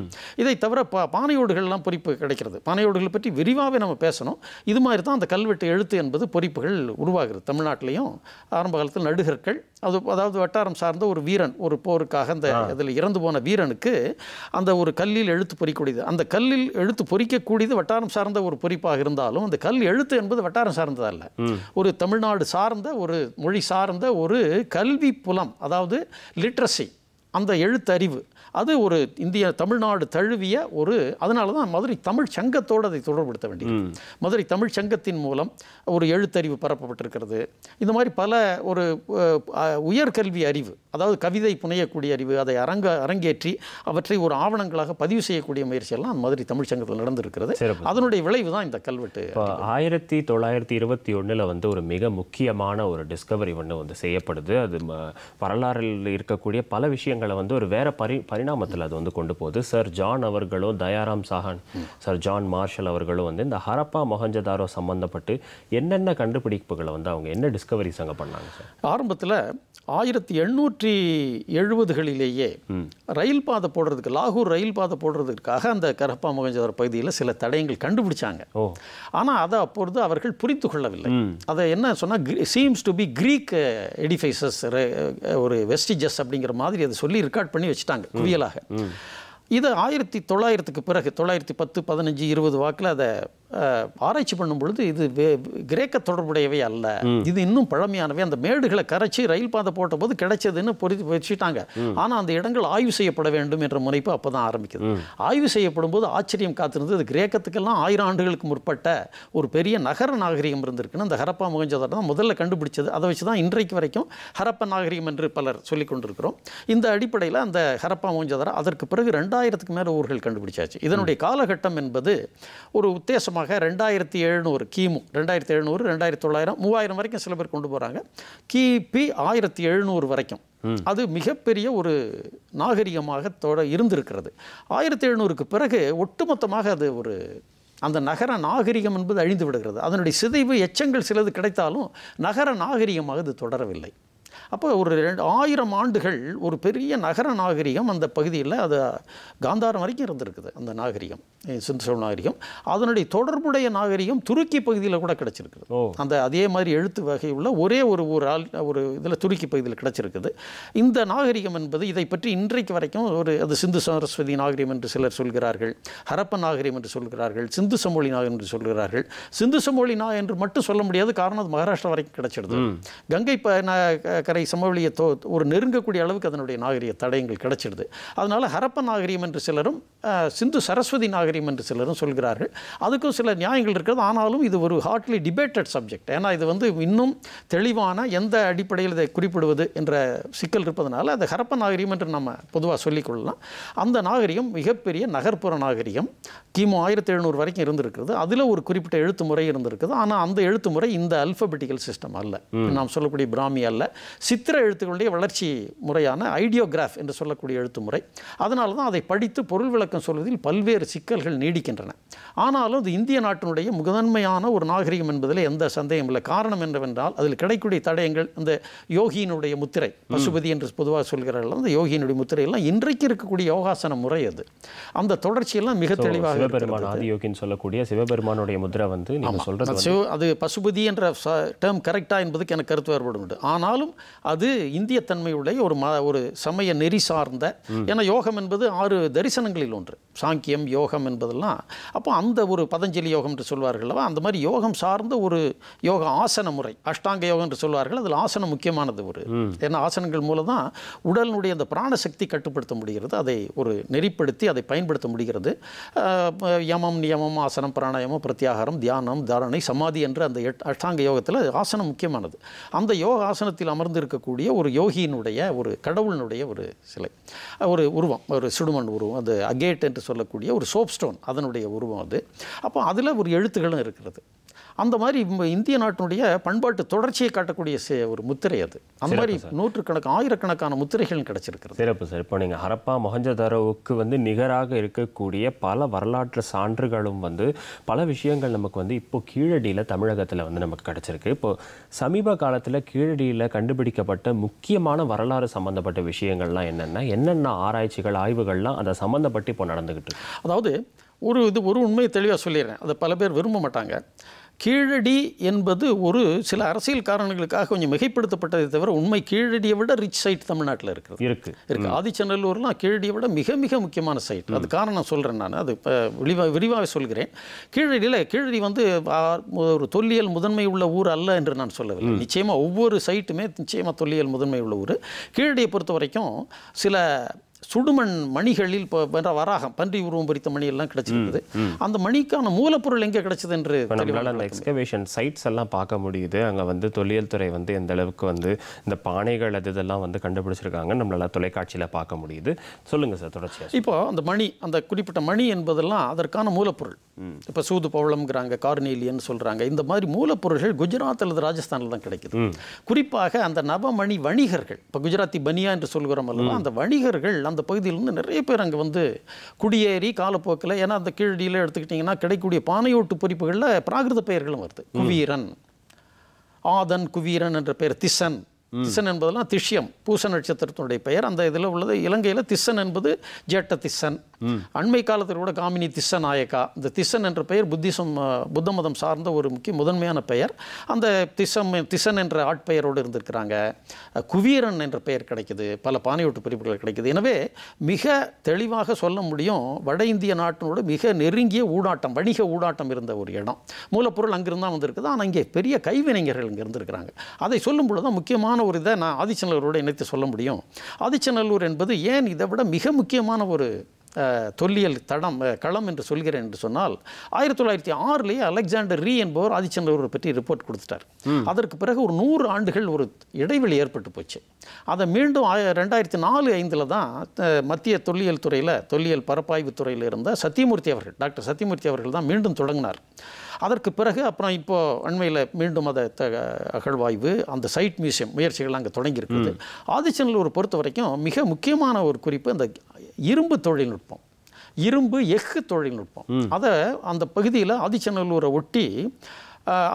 இதை தவிர பா பானையோடுகள்லாம் பொறிப்பு கிடைக்கிறது பானையோடுகளை பற்றி விரிவாகவே நம்ம பேசணும் இது மாதிரி தான் அந்த கல்வெட்டு எழுத்து என்பது பொறிப்புகள் உருவாகிறது தமிழ்நாட்டிலையும் ஆரம்ப காலத்தில் நடுகர்கள் அது அதாவது வட்டாரம் சார்ந்த ஒரு வீரன் ஒரு போருக்காக அந்த இதில் இறந்து போன வீரனுக்கு அந்த ஒரு கல்லில் எழுத்து பொறிக்கூடியது அந்த கல்லில் எழுத்து பொறிக்கக்கூடியது வட்டாரம் சார்ந்த ஒரு பொறிப்பாக இருந்தாலும் இருந்தாலும் அந்த கல் எழுத்து என்பது வட்டாரம் சார்ந்ததல்ல ஒரு தமிழ்நாடு சார்ந்த ஒரு மொழி சார்ந்த ஒரு கல்வி புலம் அதாவது லிட்ரஸி அந்த எழுத்தறிவு அது ஒரு இந்திய தமிழ்நாடு தழுவிய ஒரு அதனால தான் மதுரை தமிழ் சங்கத்தோடு அதை தொடர்படுத்த வேண்டியது மதுரை தமிழ் சங்கத்தின் மூலம் ஒரு எழுத்தறிவு பரப்பப்பட்டிருக்கிறது இந்த மாதிரி பல ஒரு உயர்கல்வி அறிவு அதாவது கவிதை புனையக்கூடிய அறிவு அதை அரங்க அரங்கேற்றி அவற்றை ஒரு ஆவணங்களாக பதிவு செய்யக்கூடிய முயற்சியெல்லாம் அந்த மாதிரி தமிழ் சங்கத்தில் நடந்திருக்கிறது அதனுடைய விளைவு தான் இந்த கல்வெட்டு இப்போ ஆயிரத்தி தொள்ளாயிரத்தி இருபத்தி ஒன்றில் வந்து ஒரு மிக முக்கியமான ஒரு டிஸ்கவரி ஒன்று வந்து செய்யப்படுது அது வரலாறில் இருக்கக்கூடிய பல விஷயங்களை வந்து ஒரு வேற பரி பரிணாமத்தில் அது வந்து கொண்டு போகுது சார் ஜான் அவர்களும் Dayaram Sahni Sir John Marshall அவர்களும் வந்து இந்த ஹரப்பா மொஹஞ்சதாரோ சம்மந்தப்பட்டு என்னென்ன கண்டுபிடிப்புகளை வந்து அவங்க என்ன டிஸ்கவரிஸ் அங்கே பண்ணாங்க சார் ஆரம்பத்தில் ஆயிரத்தி எண்ணூற்றி தொண்ணூற்றி எழுபதுகளிலேயே ரயில் பாதை போடுறதுக்கு லாகூர் ரயில் பாதை போடுறதுக்காக அந்த கரப்பா முகஞ்சதர் பகுதியில் சில தடயங்கள் கண்டுபிடிச்சாங்க ஆனால் அதை அப்பொழுது அவர்கள் புரிந்து கொள்ளவில்லை அதை என்ன சொன்னால் seems to be Greek edifices ஒரு வெஸ்டிஜஸ் அப்படிங்கிற மாதிரி அதை சொல்லி ரெக்கார்ட் பண்ணி வச்சுட்டாங்க குவியலாக இது ஆயிரத்தி தொள்ளாயிரத்துக்கு பிறகு தொள்ளாயிரத்தி பத்து பதினஞ்சு இருபது வாக்கில் அதை ஆராய்ச்சி பண்ணும் பொழுது இது கிரேக்க தொடர்புடையவை அல்ல இது இன்னும் பழமையானவை அந்த மேடுகளை கரைச்சி ரயில் பாதை போட்ட போது கிடைச்சதுன்னு பொருத்தி வச்சுட்டாங்க ஆனால் அந்த இடங்கள் ஆய்வு செய்யப்பட வேண்டும் என்ற முனைப்பு அப்போ தான் ஆரம்பிக்குது ஆய்வு செய்யப்படும் போது ஆச்சரியம் காத்திருந்தது அது கிரேக்கத்துக்கெல்லாம் ஆயிரம் ஆண்டுகளுக்கு முற்பட்ட ஒரு பெரிய நகர நாகரிகம் இருந்திருக்குன்னு அந்த ஹரப்பா முகஞ்சதாட்டம் தான் முதல்ல கண்டுபிடிச்சது அதை வச்சு தான் இன்றைக்கு வரைக்கும் ஹரப்ப நாகரிகம் என்று பலர் சொல்லிக் கொண்டிருக்கிறோம் இந்த அடிப்படையில் அந்த ஹரப்பா முகஞ்சதாரம் அதற்கு பிறகு ரெண்டாயிரத்துக்கு மேலே ஊர்கள் கண்டுபிடிச்சாச்சு இதனுடைய காலகட்டம் என்பது ஒரு உத்தேசமாக காலமாக ரெண்டாயிரத்தி எழுநூறு கிமு ரெண்டாயிரத்தி எழுநூறு ரெண்டாயிரத்தி தொள்ளாயிரம் மூவாயிரம் வரைக்கும் சில பேர் கொண்டு போகிறாங்க கிபி ஆயிரத்தி எழுநூறு வரைக்கும் அது மிகப்பெரிய ஒரு நாகரிகமாக தொட இருந்திருக்கிறது ஆயிரத்தி எழுநூறுக்கு பிறகு ஒட்டுமொத்தமாக அது ஒரு அந்த நகர நாகரிகம் என்பது அழிந்து விடுகிறது அதனுடைய சிதைவு எச்சங்கள் சிலது கிடைத்தாலும் நகர நாகரிகமாக இது தொடரவில்லை அப்போ ஒரு ரெண்டு ஆயிரம் ஆண்டுகள் ஒரு பெரிய நகர நாகரிகம் அந்த பகுதியில் அது காந்தாரம் வரைக்கும் இருந்திருக்குது அந்த நாகரிகம் சிந்தசோழ் நாகரிகம் அதனுடைய தொடர்புடைய நாகரிகம் துருக்கி பகுதியில் கூட கிடச்சிருக்குது அந்த அதே மாதிரி எழுத்து வகையுள்ள ஒரே ஒரு ஒரு ஆள் ஒரு இதில் துருக்கி பகுதியில் கிடச்சிருக்குது இந்த நாகரிகம் என்பது இதை பற்றி இன்றைக்கு வரைக்கும் ஒரு அது சிந்து சரஸ்வதி நாகரிகம் என்று சிலர் சொல்கிறார்கள் ஹரப்ப நாகரிகம் என்று சொல்கிறார்கள் சிந்து சமொழி நாகரிகம் என்று சொல்கிறார்கள் சிந்து சமொழி நா என்று மட்டும் சொல்ல முடியாது காரணம் அது மகாராஷ்டிரா வரைக்கும் கிடச்சிடுது கங்கை கரை தடை சமவெளியை தோ ஒரு நெருங்கக்கூடிய அளவுக்கு அதனுடைய நாகரிக தடயங்கள் கிடைச்சிடுது அதனால் ஹரப்ப நாகரிகம் என்று சிலரும் சிந்து சரஸ்வதி நாகரிகம் என்று சிலரும் சொல்கிறார்கள் அதுக்கும் சில நியாயங்கள் இருக்கிறது ஆனாலும் இது ஒரு ஹாட்லி டிபேட்டட் சப்ஜெக்ட் ஏன்னா இது வந்து இன்னும் தெளிவான எந்த அடிப்படையில் இதை குறிப்பிடுவது என்ற சிக்கல் இருப்பதனால அது ஹரப்ப நாகரிகம் என்று நம்ம பொதுவாக சொல்லிக்கொள்ளலாம் அந்த நாகரிகம் மிகப்பெரிய நகர்ப்புற நாகரிகம் கிமு ஆயிரத்தி எழுநூறு வரைக்கும் இருந்திருக்கிறது அதில் ஒரு குறிப்பிட்ட எழுத்து முறை இருந்திருக்குது ஆனால் அந்த எழுத்து முறை இந்த அல்பபெட்டிக்கல் சிஸ்டம் அல்ல நாம் சொல்லக்கூடிய பிராமி அல்ல சித்திர எழுத்துக்களுடைய வளர்ச்சி முறையான ஐடியோகிராஃப் என்று சொல்லக்கூடிய எழுத்து முறை அதனால தான் அதை படித்து பொருள் விளக்கம் சொல்வதில் பல்வேறு சிக்கல்கள் நீடிக்கின்றன ஆனாலும் அது இந்திய நாட்டினுடைய முதன்மையான ஒரு நாகரிகம் என்பதில் எந்த சந்தேகம் இல்லை காரணம் என்னவென்றால் அதில் கிடைக்கூடிய தடயங்கள் அந்த யோகியினுடைய முத்திரை பசுபதி என்று பொதுவாக சொல்கிறார்கள் அந்த யோகியினுடைய முத்திரை எல்லாம் இன்றைக்கு இருக்கக்கூடிய யோகாசன முறை அது அந்த தொடர்ச்சியெல்லாம் மிக தெளிவாக ஆதியோகின்னு சொல்லக்கூடிய சிவபெருமானுடைய முத்திரை வந்து நீங்கள் சொல்கிறது அது பசுபதி என்ற டேர்ம் கரெக்டாக என்பதுக்கு எனக்கு கருத்து வேறுபடும் ஆனாலும் அது இந்திய தன்மையுடைய ஒரு ம ஒரு சமய நெறி சார்ந்த ஏன்னா யோகம் என்பது ஆறு தரிசனங்களில் ஒன்று சாங்கியம் யோகம் என்பதெல்லாம் அப்போ அந்த ஒரு பதஞ்சலி யோகம் என்று சொல்வார்கள்வா அந்த மாதிரி யோகம் சார்ந்த ஒரு யோக ஆசன முறை அஷ்டாங்க யோகம் என்று சொல்வார்கள் அதில் ஆசனம் முக்கியமானது ஒரு ஏன்னா ஆசனங்கள் மூலம் தான் உடலினுடைய அந்த பிராணசக்தி கட்டுப்படுத்த முடிகிறது அதை ஒரு நெறிப்படுத்தி அதை பயன்படுத்த முடிகிறது யமம் நியமம் ஆசனம் பிராணாயமம் பிரத்யாகாரம் தியானம் தாரணை சமாதி என்று அந்த அஷ்டாங்க யோகத்தில் ஆசனம் முக்கியமானது அந்த யோக ஆசனத்தில் அமர்ந்திருக்க இருக்கக்கூடிய ஒரு யோகியினுடைய ஒரு கடவுளினுடைய ஒரு சிலை ஒரு உருவம் ஒரு சுடுமண் உருவம் அது அகேட் என்று சொல்லக்கூடிய ஒரு சோப் ஸ்டோன் அதனுடைய உருவம் அது அப்போ அதில் ஒரு எழுத்துகளும் இருக்கிறது அந்த மாதிரி இந்திய நாட்டினுடைய பண்பாட்டு தொடர்ச்சியை காட்டக்கூடிய ஒரு முத்திரை அது அந்த மாதிரி நூற்றுக்கணக்கு ஆயிரக்கணக்கான முத்திரைகள் கிடைச்சிருக்கு சிறப்பு சார் இப்போ நீங்கள் ஹரப்பா மொஹஞ்சதாரோவுக்கு வந்து நிகராக இருக்கக்கூடிய பல வரலாற்று சான்றுகளும் வந்து பல விஷயங்கள் நமக்கு வந்து இப்போ கீழடியில் தமிழகத்தில் வந்து நமக்கு கிடச்சிருக்கு இப்போ சமீப காலத்தில் கீழடியில் கண்டுபிடிக்கப்பட்ட முக்கியமான வரலாறு சம்மந்தப்பட்ட விஷயங்கள்லாம் என்னென்ன என்னென்ன ஆராய்ச்சிகள் ஆய்வுகள்லாம் அதை சம்மந்தப்பட்டு இப்போ நடந்துக்கிட்டு அதாவது ஒரு இது ஒரு உண்மையை தெளிவாக சொல்லிடுறேன் அதை பல பேர் விரும்ப மாட்டாங்க கீழடி என்பது ஒரு சில அரசியல் காரணங்களுக்காக கொஞ்சம் மிகைப்படுத்தப்பட்டதை தவிர உண்மை கீழடியை விட ரிச் சைட் தமிழ்நாட்டில் இருக்குது இருக்கு இருக்கு ஆதிச்சநல்லூர்லாம் கீழடியை விட மிக மிக முக்கியமான சைட் அது காரணம் சொல்கிறேன் நான் அது இப்போ விரிவாக விரிவாக சொல்கிறேன் கீழடியில் கீழடி வந்து ஒரு தொல்லியல் முதன்மை உள்ள ஊர் அல்ல என்று நான் சொல்லவில்லை நிச்சயமாக ஒவ்வொரு சைட்டுமே நிச்சயமாக தொல்லியல் முதன்மை உள்ள ஊர் கீழடியை பொறுத்த வரைக்கும் சில சுடுமண் மணிகளில் இப்போ வராகம் பன்றி உருவம் பொறித்த மணி எல்லாம் கிடைச்சிருக்குது அந்த மணிக்கான மூலப்பொருள் எங்கே கிடைச்சது என்று எக்ஸ்கவேஷன் சைட்ஸ் எல்லாம் பார்க்க முடியுது அங்கே வந்து தொழில் துறை வந்து எந்த அளவுக்கு வந்து இந்த பானைகள் அது இதெல்லாம் வந்து கண்டுபிடிச்சிருக்காங்க நம்மளால தொலைக்காட்சியில் பார்க்க முடியுது சொல்லுங்க சார் தொடர்ச்சியாக இப்போ அந்த மணி அந்த குறிப்பிட்ட மணி என்பதெல்லாம் அதற்கான மூலப்பொருள் இப்போ சூது பவளம்ங்கிறாங்க கார்னேலியன்னு சொல்கிறாங்க இந்த மாதிரி மூலப்பொருள்கள் குஜராத் அல்லது ராஜஸ்தானில் தான் கிடைக்குது குறிப்பாக அந்த நவமணி வணிகர்கள் இப்போ குஜராத்தி பனியா என்று சொல்கிறோம் அல்லவா அந்த வணிகர்கள் அந்த அந்த பகுதியிலேருந்து நிறைய பேர் அங்கே வந்து குடியேறி காலப்போக்கில் ஏன்னா அந்த கீழடியில் எடுத்துக்கிட்டிங்கன்னா கிடைக்கக்கூடிய பானையோட்டு பொறிப்புகளில் பிராகிருத பெயர்களும் வருது குவீரன் ஆதன் குவீரன் என்ற பெயர் திசன் திசன் என்பதெல்லாம் திஷ்யம் பூச நட்சத்திரத்தினுடைய பெயர் அந்த இதில் உள்ளது இலங்கையில் திசன் என்பது ஜேட்ட திசன் அண்மை காலத்தில் கூட காமினி திச நாயக்கா இந்த திசன் என்ற பெயர் புத்திசம் புத்த மதம் சார்ந்த ஒரு முக்கிய முதன்மையான பெயர் அந்த திசம் திசன் என்ற ஆட்பெயரோடு இருந்திருக்கிறாங்க குவீரன் என்ற பெயர் கிடைக்கிது பல பானையோட்டு பிரிப்புகள் கிடைக்கிது எனவே மிக தெளிவாக சொல்ல முடியும் வட இந்திய நாட்டினோடு மிக நெருங்கிய ஊடாட்டம் வணிக ஊடாட்டம் இருந்த ஒரு இடம் மூலப்பொருள் அங்கிருந்தான் வந்திருக்குது ஆனால் இங்கே பெரிய கைவினைஞர்கள் இங்கே இருந்திருக்கிறாங்க அதை சொல்லும் பொழுது முக்கியமான முக்கியமான ஒரு இதை நான் ஆதிச்சநல்லூரோடு இணைத்து சொல்ல முடியும் ஆதிச்சநல்லூர் என்பது ஏன் இதை விட மிக முக்கியமான ஒரு தொல்லியல் தடம் களம் என்று சொல்கிறேன் என்று சொன்னால் ஆயிரத்தி தொள்ளாயிரத்தி ஆறுலேயே அலெக்சாண்டர் ரீ என்பவர் ஆதிச்சநல்லூர் பற்றி ரிப்போர்ட் கொடுத்துட்டார் அதற்கு பிறகு ஒரு நூறு ஆண்டுகள் ஒரு இடைவெளி ஏற்பட்டு போச்சு அதை மீண்டும் ரெண்டாயிரத்தி நாலு ஐந்தில் தான் மத்திய தொல்லியல் துறையில் தொல்லியல் பரப்பாய்வு துறையில் இருந்த சத்தியமூர்த்தி அவர்கள் டாக்டர் சத்தியமூர்த்தி அவர்கள் தான் மீண்டும் தொடங்கினார் அதற்கு பிறகு அப்புறம் இப்போது அண்மையில் மீண்டும் அதை அகழ்வாய்வு அந்த சைட் மியூசியம் முயற்சிகள் அங்கே தொடங்கியிருக்குது ஆதிச்சநல்லூர் பொறுத்த வரைக்கும் மிக முக்கியமான ஒரு குறிப்பு அந்த இரும்பு தொழில்நுட்பம் இரும்பு எஃகு தொழில்நுட்பம் அதை அந்த பகுதியில் ஆதிச்சநல்லூரை ஒட்டி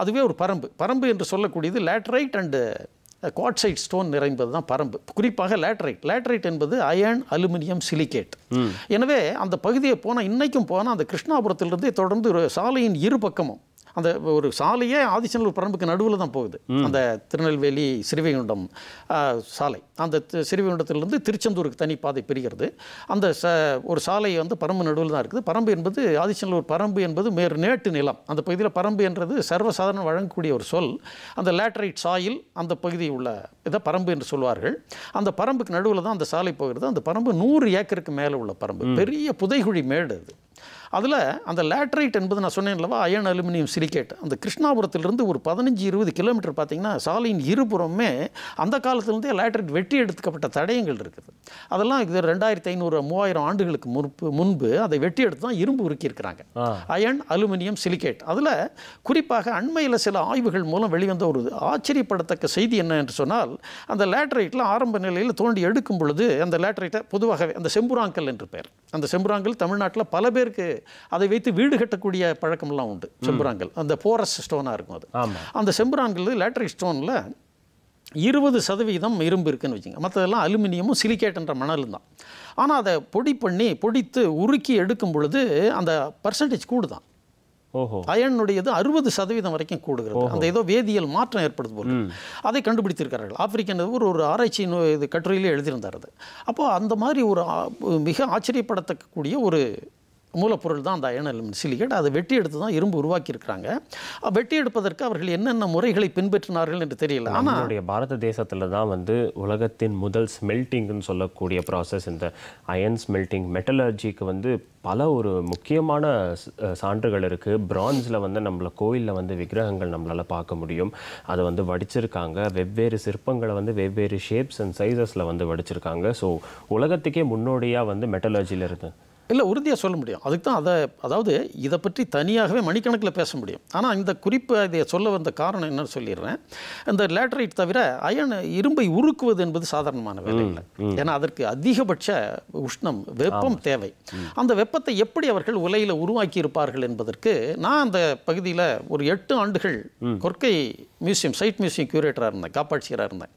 அதுவே ஒரு பரம்பு பரம்பு என்று சொல்லக்கூடியது லேட்ரைட் அண்டு குவாட்சைட் ஸ்டோன் நிறைந்தது தான் பரம்பு குறிப்பாக லேட்ரைட் லேட்ரைட் என்பது அயர்ன் அலுமினியம் சிலிகேட் எனவே அந்த பகுதியை போனால் இன்றைக்கும் போனால் அந்த கிருஷ்ணாபுரத்திலிருந்து தொடர்ந்து சாலையின் இரு பக்கமும் அந்த ஒரு சாலையே ஆதிச்சநல்லூர் பரம்புக்கு நடுவில் தான் போகுது அந்த திருநெல்வேலி சிறுவைகுண்டம் சாலை அந்த சிறுவைகுண்டத்திலிருந்து திருச்செந்தூருக்கு தனி பாதை பிரிகிறது அந்த ச ஒரு சாலை வந்து பரம்பு நடுவில் தான் இருக்குது பரம்பு என்பது ஆதிச்சநல்லூர் பரம்பு என்பது மேற் நேட்டு நிலம் அந்த பகுதியில் பரம்பு என்றது சர்வசாதாரண வழங்கக்கூடிய ஒரு சொல் அந்த லேட்ரைட் சாயில் அந்த பகுதியில் உள்ள இதை பரம்பு என்று சொல்வார்கள் அந்த பரம்புக்கு நடுவில் தான் அந்த சாலை போகிறது அந்த பரம்பு நூறு ஏக்கருக்கு மேலே உள்ள பரம்பு பெரிய புதைகுழி மேடு அது அதில் அந்த லேட்ரைட் என்பது நான் சொன்னேன் அல்லவா அயன் அலுமினியம் சிலிக்கேட் அந்த கிருஷ்ணாபுரத்திலிருந்து ஒரு பதினஞ்சு இருபது கிலோமீட்டர் பார்த்திங்கன்னா சாலையின் இருபுறமே அந்த காலத்திலேருந்தே லேட்ரைட் வெட்டி எடுத்துக்கப்பட்ட தடயங்கள் இருக்குது அதெல்லாம் இது ரெண்டாயிரத்தி ஐநூறு மூவாயிரம் ஆண்டுகளுக்கு முன்பு முன்பு அதை வெட்டி எடுத்து தான் இரும்பு உருக்கியிருக்கிறாங்க அயன் அலுமினியம் சிலிக்கேட் அதில் குறிப்பாக அண்மையில் சில ஆய்வுகள் மூலம் வெளிவந்த ஒரு ஆச்சரியப்படத்தக்க செய்தி என்ன என்று சொன்னால் அந்த லேட்ரைட்டில் ஆரம்ப நிலையில் தோண்டி எடுக்கும் பொழுது அந்த லேட்ரைட்டை பொதுவாகவே அந்த செம்புராங்கல் என்று பெயர் அந்த செம்புராங்கல் தமிழ்நாட்டில் பல பேருக்கு அதை வைத்து வீடு கட்டக்கூடிய பழக்கம்லாம் உண்டு செம்புராங்கல் அந்த போரஸ் ஸ்டோனாக இருக்கும் அது அந்த செம்புராங்கல் லேட்ரிக் ஸ்டோனில் இருபது சதவீதம் இரும்பு இருக்குன்னு வச்சுங்க மற்றதெல்லாம் அலுமினியமும் சிலிக்கேட்டுன்ற மணலும் தான் ஆனால் அதை பொடி பண்ணி பொடித்து உருக்கி எடுக்கும் பொழுது அந்த பர்சன்டேஜ் கூடுதான் அயனுடையது அறுபது சதவீதம் வரைக்கும் கூடுகிறது அந்த ஏதோ வேதியியல் மாற்றம் ஏற்படுது போல அதை கண்டுபிடித்திருக்கிறார்கள் ஆப்பிரிக்கன் ஒரு ஒரு ஆராய்ச்சி கட்டுரையிலே எழுதியிருந்தார் அது அப்போ அந்த மாதிரி ஒரு மிக ஆச்சரியப்படுத்தக்கூடிய ஒரு மூலப்பொருள் தான் அந்த அயன் எலிமெண்ட் சிலிகேட் அதை வெட்டி எடுத்து தான் இரும்பு உருவாக்கியிருக்கிறாங்க வெட்டி எடுப்பதற்கு அவர்கள் என்னென்ன முறைகளை பின்பற்றினார்கள் என்று தெரியல ஆனால் பாரத தேசத்தில் தான் வந்து உலகத்தின் முதல் ஸ்மெல்டிங்னு சொல்லக்கூடிய ப்ராசஸ் இந்த அயன் ஸ்மெல்டிங் மெட்டலர்ஜிக்கு வந்து பல ஒரு முக்கியமான சான்றுகள் இருக்குது பிரான்ஸில் வந்து நம்மளை கோயிலில் வந்து விக்கிரகங்கள் நம்மளால் பார்க்க முடியும் அதை வந்து வடிச்சிருக்காங்க வெவ்வேறு சிற்பங்களை வந்து வெவ்வேறு ஷேப்ஸ் அண்ட் சைஸஸில் வந்து வடிச்சிருக்காங்க ஸோ உலகத்துக்கே முன்னோடியாக வந்து மெட்டலர்ஜியில் இருக்குது இல்லை உறுதியாக சொல்ல முடியும் அதுக்கு தான் அதை அதாவது இதை பற்றி தனியாகவே மணிக்கணக்கில் பேச முடியும் ஆனால் இந்த குறிப்பை இதை சொல்ல வந்த காரணம் என்னன்னு சொல்லிடுறேன் இந்த லேட்டரைட் தவிர அயன் இரும்பை உருக்குவது என்பது சாதாரணமான வேலை இல்லை ஏன்னா அதற்கு அதிகபட்ச உஷ்ணம் வெப்பம் தேவை அந்த வெப்பத்தை எப்படி அவர்கள் உலையில் உருவாக்கி இருப்பார்கள் என்பதற்கு நான் அந்த பகுதியில் ஒரு எட்டு ஆண்டுகள் கொற்கை மியூசியம் சைட் மியூசியம் கியூரேட்டராக இருந்தேன் காப்பாட்சியராக இருந்தேன்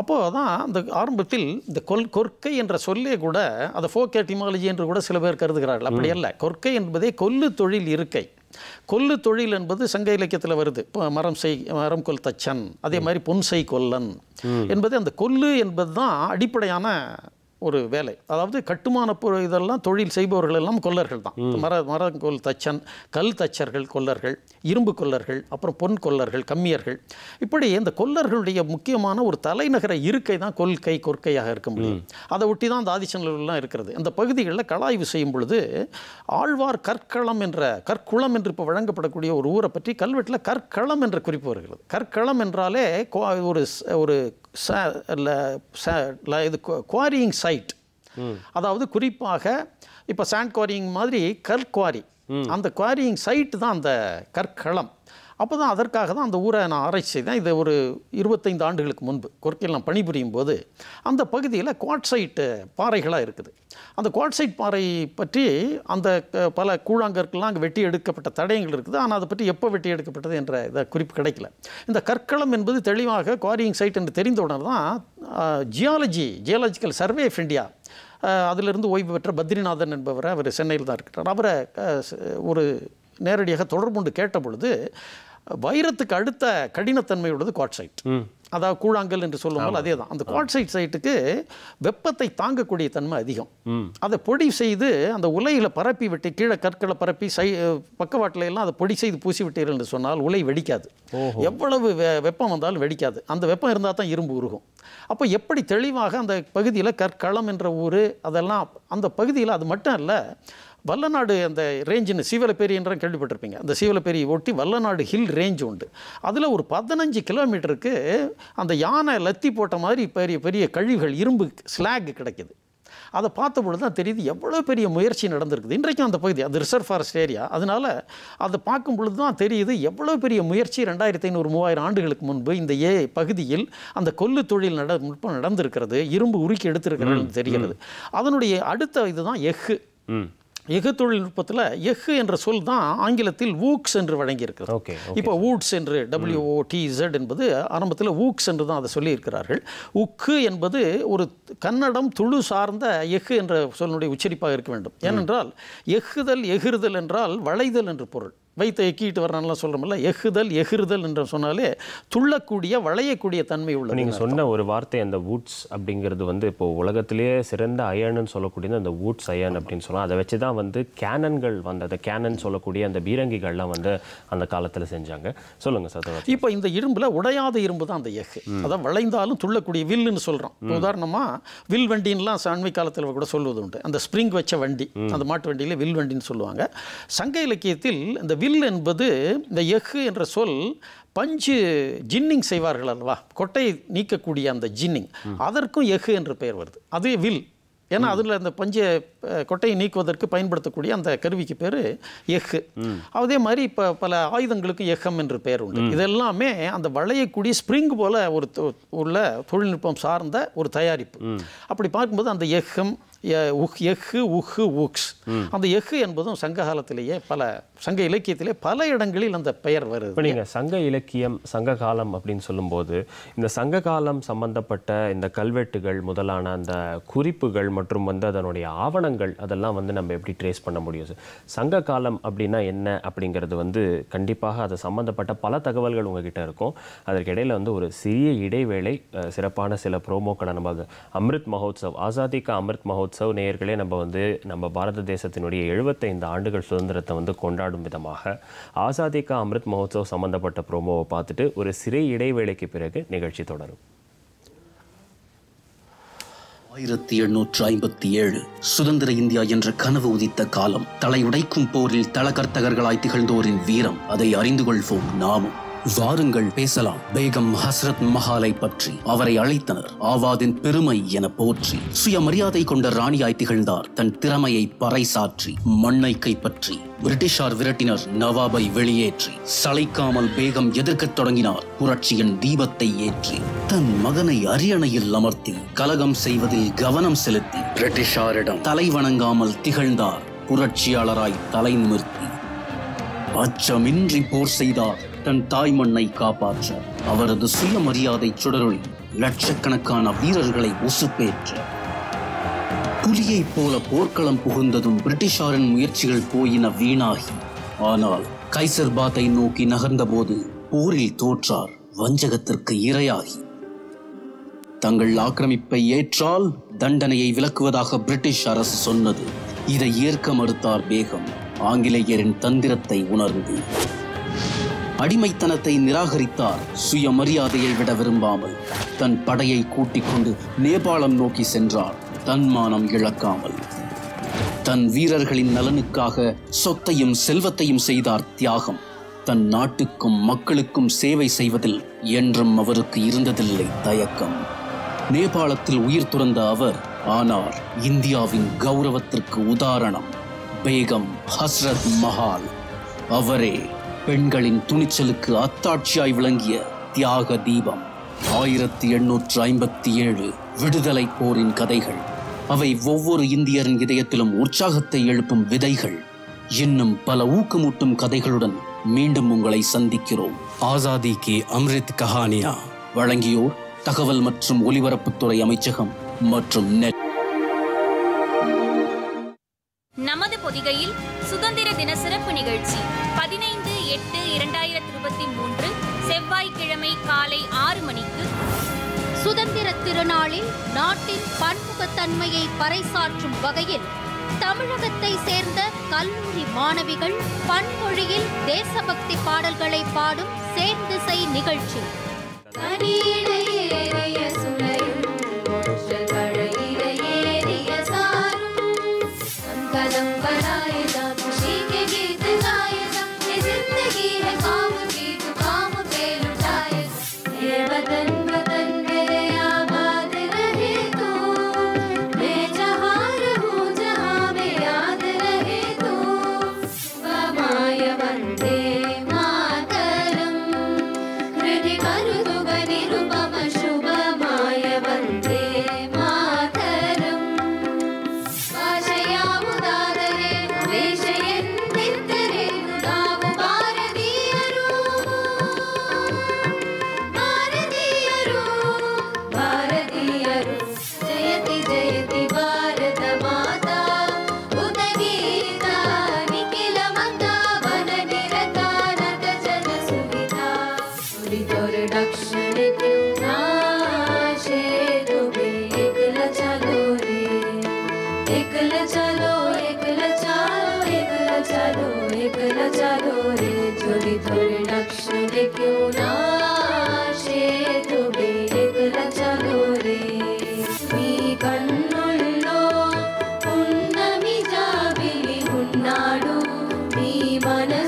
அப்போது தான் அந்த ஆரம்பத்தில் இந்த கொல் கொற்கை என்ற சொல்லே கூட அதை ஃபோக் டிமாலஜி என்று கூட சில பேர் கருதுகிறார்கள் அப்படி அல்ல கொற்கை என்பதே கொல்லு தொழில் இருக்கை கொல்லு தொழில் என்பது சங்க இலக்கியத்தில் வருது மரம் செய் மரம் கொல் தச்சன் அதே மாதிரி செய் கொல்லன் என்பது அந்த கொல்லு என்பது தான் அடிப்படையான ஒரு வேலை அதாவது கட்டுமான இதெல்லாம் தொழில் செய்பவர்கள் எல்லாம் கொல்லர்கள் தான் மர மரங்கோல் தச்சன் கல் தச்சர்கள் கொல்லர்கள் இரும்பு கொல்லர்கள் அப்புறம் பொன் கொல்லர்கள் கம்மியர்கள் இப்படி இந்த கொல்லர்களுடைய முக்கியமான ஒரு தலைநகர இருக்கை தான் கொள்கை கொற்கையாக இருக்க முடியும் அதை ஒட்டி தான் இந்த ஆதிச்சநல்லூர்லாம் இருக்கிறது அந்த பகுதிகளில் கலாய்வு செய்யும் பொழுது ஆழ்வார் கற்களம் என்ற கற்குளம் என்று இப்போ வழங்கப்படக்கூடிய ஒரு ஊரை பற்றி கல்வெட்டில் கற்களம் என்ற குறிப்பு வருகிறது கற்களம் என்றாலே ஒரு ஒரு இது குவாரியிங் சைட் அதாவது குறிப்பாக இப்போ சாண்ட் குவாரிங் மாதிரி கற் குவாரி அந்த குவாரியிங் சைட்டு தான் அந்த கற்களம் அப்போ தான் அதற்காக தான் அந்த ஊரை நான் ஆராய்ச்சி செய்தேன் இது ஒரு இருபத்தைந்து ஆண்டுகளுக்கு முன்பு கொர்க்கையில் நான் பணிபுரியும் போது அந்த பகுதியில் குவாட்சைட்டு பாறைகளாக இருக்குது அந்த குவாட்சைட் பாறை பற்றி அந்த பல கூழாங்கற்கள்லாம் அங்கே வெட்டி எடுக்கப்பட்ட தடயங்கள் இருக்குது ஆனால் அதை பற்றி எப்போ வெட்டி எடுக்கப்பட்டது என்ற இதை குறிப்பு கிடைக்கல இந்த கற்களம் என்பது தெளிவாக குவாரியிங் சைட் என்று தெரிந்தவுடன் தான் geology Geological Survey of India அதிலிருந்து ஓய்வு பெற்ற பத்ரிநாதன் என்பவரை அவர் சென்னையில் தான் இருக்கிறார் அவரை ஒரு நேரடியாக தொடர்பு கொண்டு கேட்ட பொழுது வைரத்துக்கு அடுத்த கடினத்தன்மை உள்ளது குவாட்சைட் அதாவது கூழாங்கல் என்று சொல்லும்போது அதே தான் அந்த குவாட்சைட் சைட்டுக்கு வெப்பத்தை தாங்கக்கூடிய தன்மை அதிகம் அதை பொடி செய்து அந்த உலையில் பரப்பி விட்டு கீழே கற்களை பரப்பி சை பக்கவாட்டில எல்லாம் அதை பொடி செய்து பூசி விட்டீர்கள் என்று சொன்னால் உலை வெடிக்காது எவ்வளவு வெப்பம் வந்தாலும் வெடிக்காது அந்த வெப்பம் இருந்தால் தான் இரும்பு உருகும் அப்போ எப்படி தெளிவாக அந்த பகுதியில் கற்களம் என்ற ஊர் அதெல்லாம் அந்த பகுதியில் அது மட்டும் இல்லை வல்லநாடு அந்த ரேஞ்சுன்னு சீவலப்பேரின்ற கேள்விப்பட்டிருப்பீங்க அந்த சீவலப்பேரி ஒட்டி வல்லநாடு ஹில் ரேஞ்ச் உண்டு அதில் ஒரு பதினஞ்சு கிலோமீட்டருக்கு அந்த யானை லத்தி போட்ட மாதிரி பெரிய பெரிய கழிவுகள் இரும்பு ஸ்லாக் கிடைக்கிது அதை பார்த்த பொழுது தான் தெரியுது எவ்வளோ பெரிய முயற்சி நடந்திருக்குது இன்றைக்கும் அந்த பகுதி அது ரிசர்வ் ஃபாரஸ்ட் ஏரியா அதனால் அதை பார்க்கும் பொழுது தான் தெரியுது எவ்வளோ பெரிய முயற்சி ரெண்டாயிரத்தி ஐநூறு மூவாயிரம் ஆண்டுகளுக்கு முன்பு இந்த ஏ பகுதியில் அந்த கொல்லு தொழில் நட நடந்திருக்கிறது இரும்பு உருக்கி எடுத்திருக்கிறது தெரிகிறது அதனுடைய அடுத்த இதுதான் எஃகு எஃகு தொழில்நுட்பத்தில் எஃகு என்ற சொல் தான் ஆங்கிலத்தில் வூக்ஸ் என்று வழங்கியிருக்கிறது ஓகே இப்போ வூட்ஸ் என்று டபிள்யூஓடி இசட் என்பது ஆரம்பத்தில் வூக்ஸ் என்று தான் அதை சொல்லியிருக்கிறார்கள் உக்கு என்பது ஒரு கன்னடம் துளு சார்ந்த எஃகு என்ற சொல்லுடைய உச்சரிப்பாக இருக்க வேண்டும் ஏனென்றால் எஃகுதல் எகிறுதல் என்றால் வளைதல் என்று பொருள் வைத்த எக்கிட்டு வர்றான்ல சொல்கிறோம்ல எகுதல் எகிறுதல் என்று சொன்னாலே துள்ளக்கூடிய வளையக்கூடிய தன்மை உள்ளது நீங்கள் சொன்ன ஒரு வார்த்தை அந்த வூட்ஸ் அப்படிங்கிறது வந்து இப்போது உலகத்திலேயே சிறந்த அயனுன்னு சொல்லக்கூடியது அந்த வூட்ஸ் அயன் அப்படின்னு சொல்லலாம் அதை வச்சு தான் வந்து கேனன்கள் வந்தது கேனன் சொல்லக்கூடிய அந்த பீரங்கிகள்லாம் வந்து அந்த காலத்தில் செஞ்சாங்க சொல்லுங்கள் சார் இப்போ இந்த இரும்பில் உடையாத இரும்பு தான் அந்த எஃகு அதான் வளைந்தாலும் துள்ளக்கூடிய வில்லுன்னு சொல்கிறோம் உதாரணமாக வில் வண்டின்லாம் சாண்மை காலத்தில் கூட சொல்லுவது உண்டு அந்த ஸ்ப்ரிங் வச்ச வண்டி அந்த மாட்டு வண்டியில் வில் வண்டின்னு சொல்லுவாங்க சங்க இலக்கியத்தில் இந்த வில் ஹில் என்பது இந்த எஃகு என்ற சொல் பஞ்சு ஜின்னிங் செய்வார்கள் அல்லவா கொட்டையை நீக்கக்கூடிய அந்த ஜின்னிங் அதற்கும் எஃகு என்று பெயர் வருது அதே வில் ஏன்னா அதில் அந்த பஞ்சு கொட்டையை நீக்குவதற்கு பயன்படுத்தக்கூடிய அந்த கருவிக்கு பேர் எஃகு அதே மாதிரி இப்போ பல ஆயுதங்களுக்கு எஃகம் என்று பெயர் உண்டு இதெல்லாமே அந்த வளையக்கூடிய ஸ்ப்ரிங் போல ஒரு உள்ள தொழில்நுட்பம் சார்ந்த ஒரு தயாரிப்பு அப்படி பார்க்கும்போது அந்த எஃகம் எஃகு உஹு உக்ஸ் அந்த எஃகு என்பதும் சங்க காலத்திலேயே பல சங்க இலக்கியத்திலே பல இடங்களில் அந்த பெயர் வருது இப்போ நீங்கள் சங்க இலக்கியம் சங்க காலம் அப்படின்னு சொல்லும்போது இந்த சங்க காலம் சம்பந்தப்பட்ட இந்த கல்வெட்டுகள் முதலான அந்த குறிப்புகள் மற்றும் வந்து அதனுடைய ஆவணங்கள் அதெல்லாம் வந்து நம்ம எப்படி ட்ரேஸ் பண்ண முடியும் சங்க காலம் அப்படின்னா என்ன அப்படிங்கிறது வந்து கண்டிப்பாக அது சம்மந்தப்பட்ட பல தகவல்கள் உங்ககிட்ட இருக்கும் அதற்கிடையில் வந்து ஒரு சிறிய இடைவேளை சிறப்பான சில ப்ரோமோக்களை நம்ம அமிர்த் மகோத்சவ் ஆசாதிக்கு அமிர்த் மகோத்சவ் உற்சவ நேயர்களே நம்ம வந்து நம்ம பாரத தேசத்தினுடைய எழுபத்தைந்து ஆண்டுகள் சுதந்திரத்தை வந்து கொண்டாடும் விதமாக ஆசாதிக்கா அமிர்த் மகோத்சவ் சம்பந்தப்பட்ட ப்ரோமோவை பார்த்துட்டு ஒரு சிறை இடைவேளைக்கு பிறகு நிகழ்ச்சி தொடரும் ஆயிரத்தி எண்ணூற்று ஐம்பத்தி ஏழு சுதந்திர இந்தியா என்ற கனவு உதித்த காலம் தலை உடைக்கும் போரில் தளகர்த்தகர்களாய் திகழ்ந்தோரின் வீரம் அதை அறிந்து கொள்வோம் நாமும் வாருங்கள் பேசலாம் பேகம் ஹசரத் மஹாலை பற்றி அவரை அழைத்தனர் ஆவாதின் பெருமை என போற்றி சுயமரியாதை கொண்ட ராணியாய் திகழ்ந்தார் தன் திறமையை பறைசாற்றி மண்ணை கைப்பற்றி பிரிட்டிஷார் விரட்டினர் நவாபை வெளியேற்றி சளைக்காமல் பேகம் எதிர்க்கத் தொடங்கினார் புரட்சியின் தீபத்தை ஏற்றி தன் மகனை அரியணையில் அமர்த்தி கலகம் செய்வதில் கவனம் செலுத்தி பிரிட்டிஷாரிடம் தலை வணங்காமல் திகழ்ந்தார் புரட்சியாளராய் தலை நிமிர்த்தி அச்சமின்றி போர் செய்தார் தன் தாய் மண்ணை காப்பாற்ற அவரது சுயமரியாதை சுடருள் லட்சக்கணக்கான வீரர்களை உசுப்பேற்ற புலியைப் போல போர்க்களம் புகுந்ததும் பிரிட்டிஷாரின் முயற்சிகள் போயின வீணாகி ஆனால் கைசர்பாத்தை நோக்கி நகர்ந்தபோது போரில் தோற்றார் வஞ்சகத்திற்கு இரையாகி தங்கள் ஆக்கிரமிப்பை ஏற்றால் தண்டனையை விலக்குவதாக பிரிட்டிஷ் அரசு சொன்னது இதை ஏற்க மறுத்தார் பேகம் ஆங்கிலேயரின் தந்திரத்தை உணர்ந்து அடிமைத்தனத்தை நிராகரித்தார் சுயமரியாதையை விட விரும்பாமல் தன் படையை கூட்டிக் கொண்டு நேபாளம் நோக்கி சென்றார் தன்மானம் இழக்காமல் தன் வீரர்களின் நலனுக்காக சொத்தையும் செல்வத்தையும் செய்தார் தியாகம் தன் நாட்டுக்கும் மக்களுக்கும் சேவை செய்வதில் என்றும் அவருக்கு இருந்ததில்லை தயக்கம் நேபாளத்தில் உயிர் துறந்த அவர் ஆனார் இந்தியாவின் கௌரவத்திற்கு உதாரணம் பேகம் ஹஸ்ரத் மஹால் அவரே பெண்களின் துணிச்சலுக்கு அத்தாட்சியாய் விளங்கிய தியாக தீபம் ஆயிரத்தி எண்ணூற்று ஐம்பத்தி ஏழு விடுதலை போரின் கதைகள் அவை ஒவ்வொரு இந்தியரின் இதயத்திலும் உற்சாகத்தை எழுப்பும் விதைகள் இன்னும் பல ஊக்கமூட்டும் கதைகளுடன் மீண்டும் உங்களை சந்திக்கிறோம் ஆசாதி கி அம்ரித் கஹானியா வழங்கியோர் தகவல் மற்றும் ஒலிபரப்புத்துறை அமைச்சகம் மற்றும் நெட் நமது பொதிகையில் சுதந்திர தின சிறப்பு நிகழ்ச்சி பதினைந்து இரண்டாயிரத்தி இருபத்தி மூன்று செவ்வாய்க்கிழமை காலை ஆறு மணிக்கு சுதந்திர திருநாளில் நாட்டின் பன்முகத்தன்மையை பறைசாற்றும் வகையில் தமிழகத்தை சேர்ந்த கல்லூரி மாணவிகள் பன்மொழியில் தேசபக்தி பாடல்களை பாடும் சேர்ந்திசை நிகழ்ச்சி fun as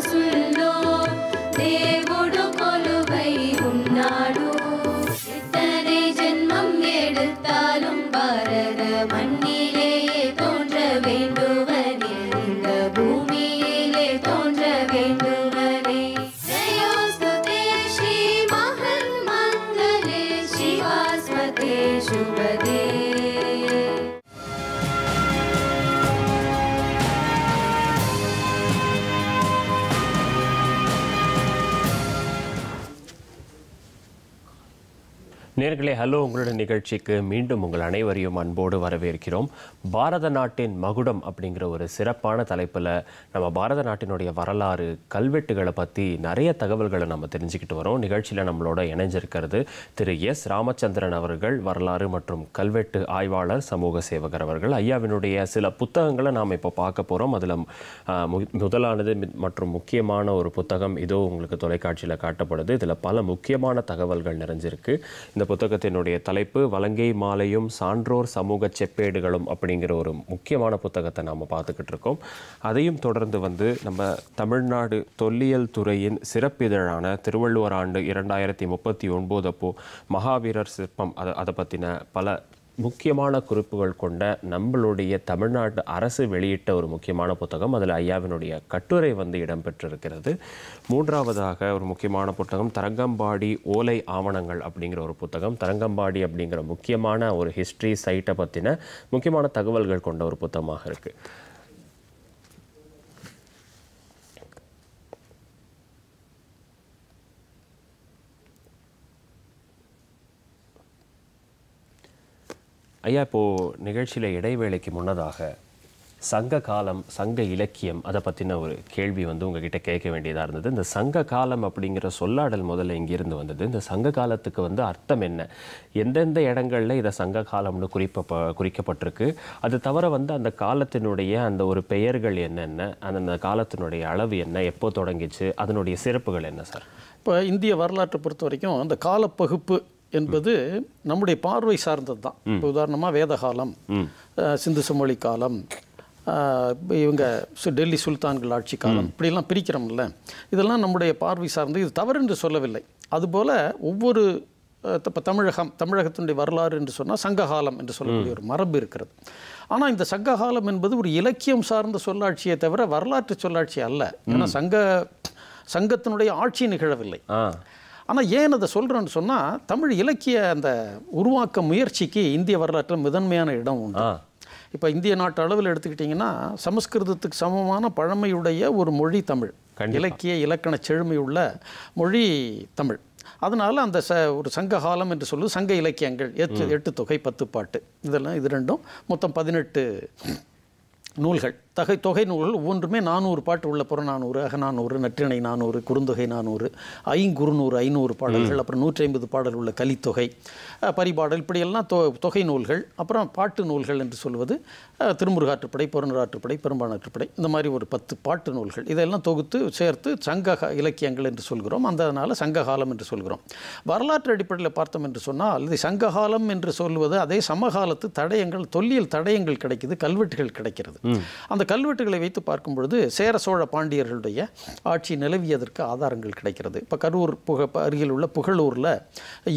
நேயர்களே ஹலோ உங்களுடைய நிகழ்ச்சிக்கு மீண்டும் உங்கள் அனைவரையும் அன்போடு வரவேற்கிறோம் பாரத நாட்டின் மகுடம் அப்படிங்கிற ஒரு சிறப்பான தலைப்பில் நம்ம பாரத நாட்டினுடைய வரலாறு கல்வெட்டுகளை பற்றி நிறைய தகவல்களை நம்ம தெரிஞ்சுக்கிட்டு வரோம் நிகழ்ச்சியில் நம்மளோட இணைஞ்சிருக்கிறது திரு எஸ் ராமச்சந்திரன் அவர்கள் வரலாறு மற்றும் கல்வெட்டு ஆய்வாளர் சமூக சேவகர் அவர்கள் ஐயாவினுடைய சில புத்தகங்களை நாம் இப்போ பார்க்க போகிறோம் அதில் முதலானது மற்றும் முக்கியமான ஒரு புத்தகம் இதோ உங்களுக்கு தொலைக்காட்சியில் காட்டப்படுது இதில் பல முக்கியமான தகவல்கள் நிறைஞ்சிருக்கு இந்த புத்தகம் புத்தகத்தினுடைய தலைப்பு வலங்கை மாலையும் சான்றோர் சமூக செப்பேடுகளும் அப்படிங்கிற ஒரு முக்கியமான புத்தகத்தை நாம் பார்த்துக்கிட்டு இருக்கோம் அதையும் தொடர்ந்து வந்து நம்ம தமிழ்நாடு தொல்லியல் துறையின் சிறப்பிதழான திருவள்ளுவர் ஆண்டு இரண்டாயிரத்தி முப்பத்தி ஒன்பது அப்போது மகாவீரர் சிற்பம் அதை அதை பற்றின பல முக்கியமான குறிப்புகள் கொண்ட நம்மளுடைய தமிழ்நாட்டு அரசு வெளியிட்ட ஒரு முக்கியமான புத்தகம் அதில் ஐயாவினுடைய கட்டுரை வந்து இடம்பெற்றிருக்கிறது மூன்றாவதாக ஒரு முக்கியமான புத்தகம் தரங்கம்பாடி ஓலை ஆவணங்கள் அப்படிங்கிற ஒரு புத்தகம் தரங்கம்பாடி அப்படிங்கிற முக்கியமான ஒரு ஹிஸ்ட்ரி சைட்டை பற்றின முக்கியமான தகவல்கள் கொண்ட ஒரு புத்தகமாக இருக்குது ஐயா இப்போது நிகழ்ச்சியில் இடைவேளைக்கு முன்னதாக சங்க காலம் சங்க இலக்கியம் அதை பற்றின ஒரு கேள்வி வந்து உங்ககிட்ட கேட்க வேண்டியதாக இருந்தது இந்த சங்க காலம் அப்படிங்கிற சொல்லாடல் முதல்ல இங்கேருந்து வந்தது இந்த சங்க காலத்துக்கு வந்து அர்த்தம் என்ன எந்தெந்த இடங்களில் இதை சங்க காலம்னு குறிப்ப குறிக்கப்பட்டிருக்கு அது தவிர வந்து அந்த காலத்தினுடைய அந்த ஒரு பெயர்கள் என்னென்ன அந்த காலத்தினுடைய அளவு என்ன எப்போ தொடங்கிச்சு அதனுடைய சிறப்புகள் என்ன சார் இப்போ இந்திய வரலாற்றை பொறுத்த வரைக்கும் அந்த காலப்பகுப்பு என்பது நம்முடைய பார்வை சார்ந்தது தான் இப்போ உதாரணமாக வேதகாலம் சிந்து சமொழி காலம் இவங்க டெல்லி சுல்தான்கள் ஆட்சி காலம் இப்படிலாம் பிரிக்கிறோம்ல இதெல்லாம் நம்முடைய பார்வை சார்ந்து இது தவறு என்று சொல்லவில்லை அதுபோல் ஒவ்வொரு இப்போ தமிழகம் தமிழகத்தினுடைய வரலாறு என்று சொன்னால் சங்ககாலம் என்று சொல்லக்கூடிய ஒரு மரபு இருக்கிறது ஆனால் இந்த சங்ககாலம் என்பது ஒரு இலக்கியம் சார்ந்த சொல்லாட்சியை தவிர வரலாற்று சொல்லாட்சி அல்ல ஏன்னா சங்க சங்கத்தினுடைய ஆட்சி நிகழவில்லை ஆனால் ஏன் அதை சொல்கிறேன்னு சொன்னால் தமிழ் இலக்கிய அந்த உருவாக்க முயற்சிக்கு இந்திய வரலாற்றில் முதன்மையான இடம் உண்டு இப்போ இந்திய நாட்டு அளவில் எடுத்துக்கிட்டிங்கன்னா சமஸ்கிருதத்துக்கு சமமான பழமையுடைய ஒரு மொழி தமிழ் இலக்கிய இலக்கண செழுமையுள்ள மொழி தமிழ் அதனால் அந்த ச ஒரு சங்ககாலம் என்று சொல்லுவது சங்க இலக்கியங்கள் எட்டு எட்டு தொகை பத்து பாட்டு இதெல்லாம் இது ரெண்டும் மொத்தம் பதினெட்டு நூல்கள் தகை தொகை நூல்கள் ஒவ்வொன்றுமே நானூறு பாட்டு உள்ள புறநானூறு அகநானூறு நற்றிணை நானூறு குறுந்தொகை நானூறு ஐங்குறுநூறு ஐநூறு பாடல்கள் அப்புறம் நூற்றி ஐம்பது பாடல் உள்ள கலித்தொகை பரிபாடல் இப்படியெல்லாம் தொ தொகை நூல்கள் அப்புறம் பாட்டு நூல்கள் என்று சொல்வது திருமுருகாற்றுப்படை புறநூறாற்றுப்படை பெரும்பாலாற்றுப்படை இந்த மாதிரி ஒரு பத்து பாட்டு நூல்கள் இதெல்லாம் தொகுத்து சேர்த்து சங்க இலக்கியங்கள் என்று சொல்கிறோம் அந்த அதனால் சங்ககாலம் என்று சொல்கிறோம் வரலாற்று அடிப்படையில் பார்த்தோம் என்று சொன்னால் இது சங்ககாலம் என்று சொல்வது அதே சமகாலத்து தடயங்கள் தொல்லியல் தடயங்கள் கிடைக்கிது கல்வெட்டுகள் கிடைக்கிறது அந்த கல்வெட்டுகளை வைத்து பார்க்கும் பொழுது சேர சோழ பாண்டியர்களுடைய ஆட்சி நிலவியதற்கு ஆதாரங்கள் கிடைக்கிறது இப்போ கரூர் புக அருகில் உள்ள புகழூரில்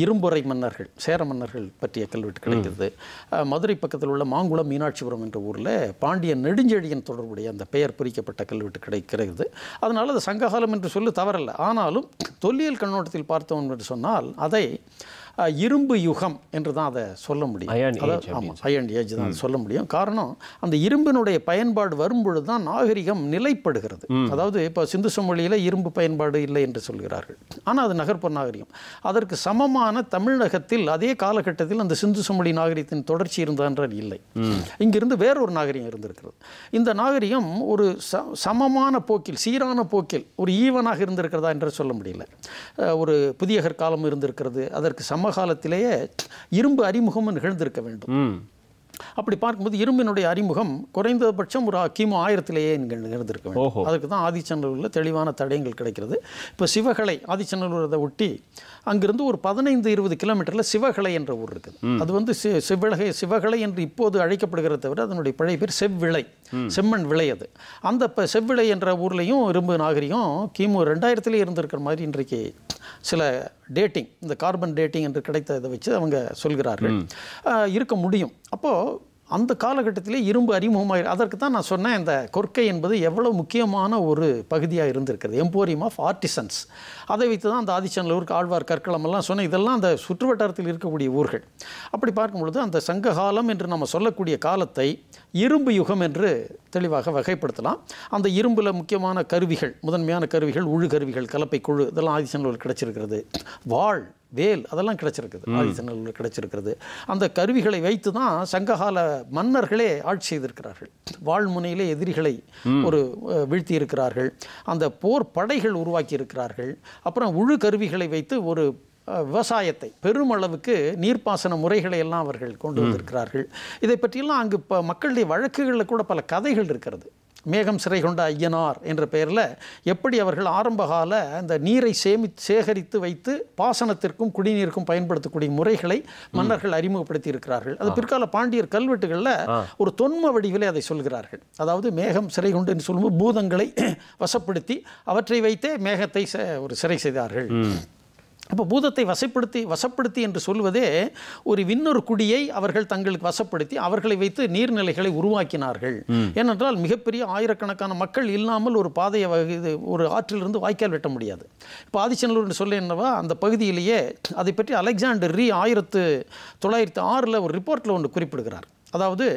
இரும்புரை மன்னர்கள் சேர மன்னர்கள் பற்றிய கல்வெட்டு கிடைக்கிறது மதுரை பக்கத்தில் உள்ள மாங்குளம் மீனாட்சிபுரம் என்ற ஊரில் பாண்டிய நெடுஞ்செழியன் தொடர்புடைய அந்த பெயர் பிரிக்கப்பட்ட கல்வெட்டு கிடைக்கிறது அதனால் அது சங்ககாலம் என்று சொல்லி தவறல்ல ஆனாலும் தொல்லியல் கண்ணோட்டத்தில் பார்த்தோம் என்று சொன்னால் அதை இரும்பு யுகம் என்று தான் அதை சொல்ல முடியும் ஆமாம் அயன் ஏஜ் தான் சொல்ல முடியும் காரணம் அந்த இரும்பினுடைய பயன்பாடு வரும்பொழுது தான் நாகரிகம் நிலைப்படுகிறது அதாவது இப்போ சிந்து சமொழியில் இரும்பு பயன்பாடு இல்லை என்று சொல்கிறார்கள் ஆனால் அது நகர்ப்புற நாகரிகம் அதற்கு சமமான தமிழகத்தில் அதே காலகட்டத்தில் அந்த சிந்து சமொழி நாகரிகத்தின் தொடர்ச்சி இருந்தான்றால் இல்லை இங்கிருந்து வேறொரு நாகரிகம் இருந்திருக்கிறது இந்த நாகரிகம் ஒரு சமமான போக்கில் சீரான போக்கில் ஒரு ஈவனாக இருந்திருக்கிறதா என்று சொல்ல முடியல ஒரு புதியகர் காலம் இருந்திருக்கிறது அதற்கு சம சமகாலத்திலேயே இரும்பு அறிமுகம் நிகழ்ந்திருக்க வேண்டும் அப்படி பார்க்கும்போது இரும்பினுடைய அறிமுகம் குறைந்தபட்சம் ஒரு கிமு ஆயிரத்திலேயே நிகழ்ந்திருக்க வேண்டும் அதுக்கு தான் ஆதிச்சநல்லூரில் தெளிவான தடயங்கள் கிடைக்கிறது இப்போ சிவகலை அதை ஒட்டி அங்கிருந்து ஒரு பதினைந்து இருபது கிலோமீட்டரில் சிவகலை என்ற ஊர் இருக்குது அது வந்து சி சிவகலை சிவகலை என்று இப்போது அழைக்கப்படுகிறத தவிர அதனுடைய பழைய பேர் செவ்விளை செம்மண் விளை அது அந்த இப்போ செவ்விளை என்ற ஊர்லேயும் இரும்பு நாகரிகம் கிமு ரெண்டாயிரத்திலே இருந்திருக்கிற மாதிரி இன்றைக்கு சில டேட்டிங் இந்த கார்பன் டேட்டிங் என்று கிடைத்த இதை வச்சு அவங்க சொல்கிறார்கள் இருக்க முடியும் அப்போது அந்த காலகட்டத்திலே இரும்பு அறிமுகமாக அதற்கு தான் நான் சொன்னேன் இந்த கொற்கை என்பது எவ்வளோ முக்கியமான ஒரு பகுதியாக இருந்திருக்கிறது எம்போரியம் ஆஃப் ஆர்டிசன்ஸ் அதை வைத்து தான் அந்த ஆதிச்சநல்லூருக்கு ஆழ்வார் கற்களம் எல்லாம் சொன்னேன் இதெல்லாம் அந்த சுற்று வட்டாரத்தில் இருக்கக்கூடிய ஊர்கள் அப்படி பார்க்கும்பொழுது அந்த சங்க காலம் என்று நம்ம சொல்லக்கூடிய காலத்தை இரும்பு யுகம் என்று தெளிவாக வகைப்படுத்தலாம் அந்த இரும்பில் முக்கியமான கருவிகள் முதன்மையான கருவிகள் உழு கருவிகள் கலப்பை குழு இதெல்லாம் ஆதிச்சநல்லூர் கிடச்சிருக்கிறது வாழ் வேல் அதெல்லாம் கிடச்சிருக்குது ஆதிசனில் கிடச்சிருக்கிறது அந்த கருவிகளை வைத்து தான் சங்ககால மன்னர்களே ஆட்சி செய்திருக்கிறார்கள் வாழ்முனையிலே எதிரிகளை ஒரு வீழ்த்தி இருக்கிறார்கள் அந்த போர் படைகள் உருவாக்கி இருக்கிறார்கள் அப்புறம் உழு கருவிகளை வைத்து ஒரு விவசாயத்தை பெருமளவுக்கு நீர்ப்பாசன முறைகளை எல்லாம் அவர்கள் கொண்டு வந்திருக்கிறார்கள் இதை பற்றியெல்லாம் அங்கு இப்போ மக்களுடைய வழக்குகளில் கூட பல கதைகள் இருக்கிறது மேகம் சிறை கொண்ட ஐயனார் என்ற பெயரில் எப்படி அவர்கள் ஆரம்பகால அந்த நீரை சேமி சேகரித்து வைத்து பாசனத்திற்கும் குடிநீருக்கும் பயன்படுத்தக்கூடிய முறைகளை மன்னர்கள் அறிமுகப்படுத்தி இருக்கிறார்கள் அது பிற்கால பாண்டியர் கல்வெட்டுகளில் ஒரு தொன்ம வடிவிலே அதை சொல்கிறார்கள் அதாவது மேகம் சிறை கொண்டு என்று சொல்லும்போது பூதங்களை வசப்படுத்தி அவற்றை வைத்தே மேகத்தை ஒரு சிறை செய்தார்கள் அப்போ பூதத்தை வசப்படுத்தி வசப்படுத்தி என்று சொல்வதே ஒரு விண்ணொரு குடியை அவர்கள் தங்களுக்கு வசப்படுத்தி அவர்களை வைத்து நீர்நிலைகளை உருவாக்கினார்கள் ஏனென்றால் மிகப்பெரிய ஆயிரக்கணக்கான மக்கள் இல்லாமல் ஒரு பாதையை இது ஒரு ஆற்றிலிருந்து வாய்க்கால் வெட்ட முடியாது இப்போ ஆதிச்சநல்லூர் என்று சொல்ல என்னவா அந்த பகுதியிலேயே அதை பற்றி அலெக்சாண்டர் ரீ ஆயிரத்து தொள்ளாயிரத்து ஆறில் ஒரு ரிப்போர்ட்டில் ஒன்று குறிப்பிடுகிறார் அதாவது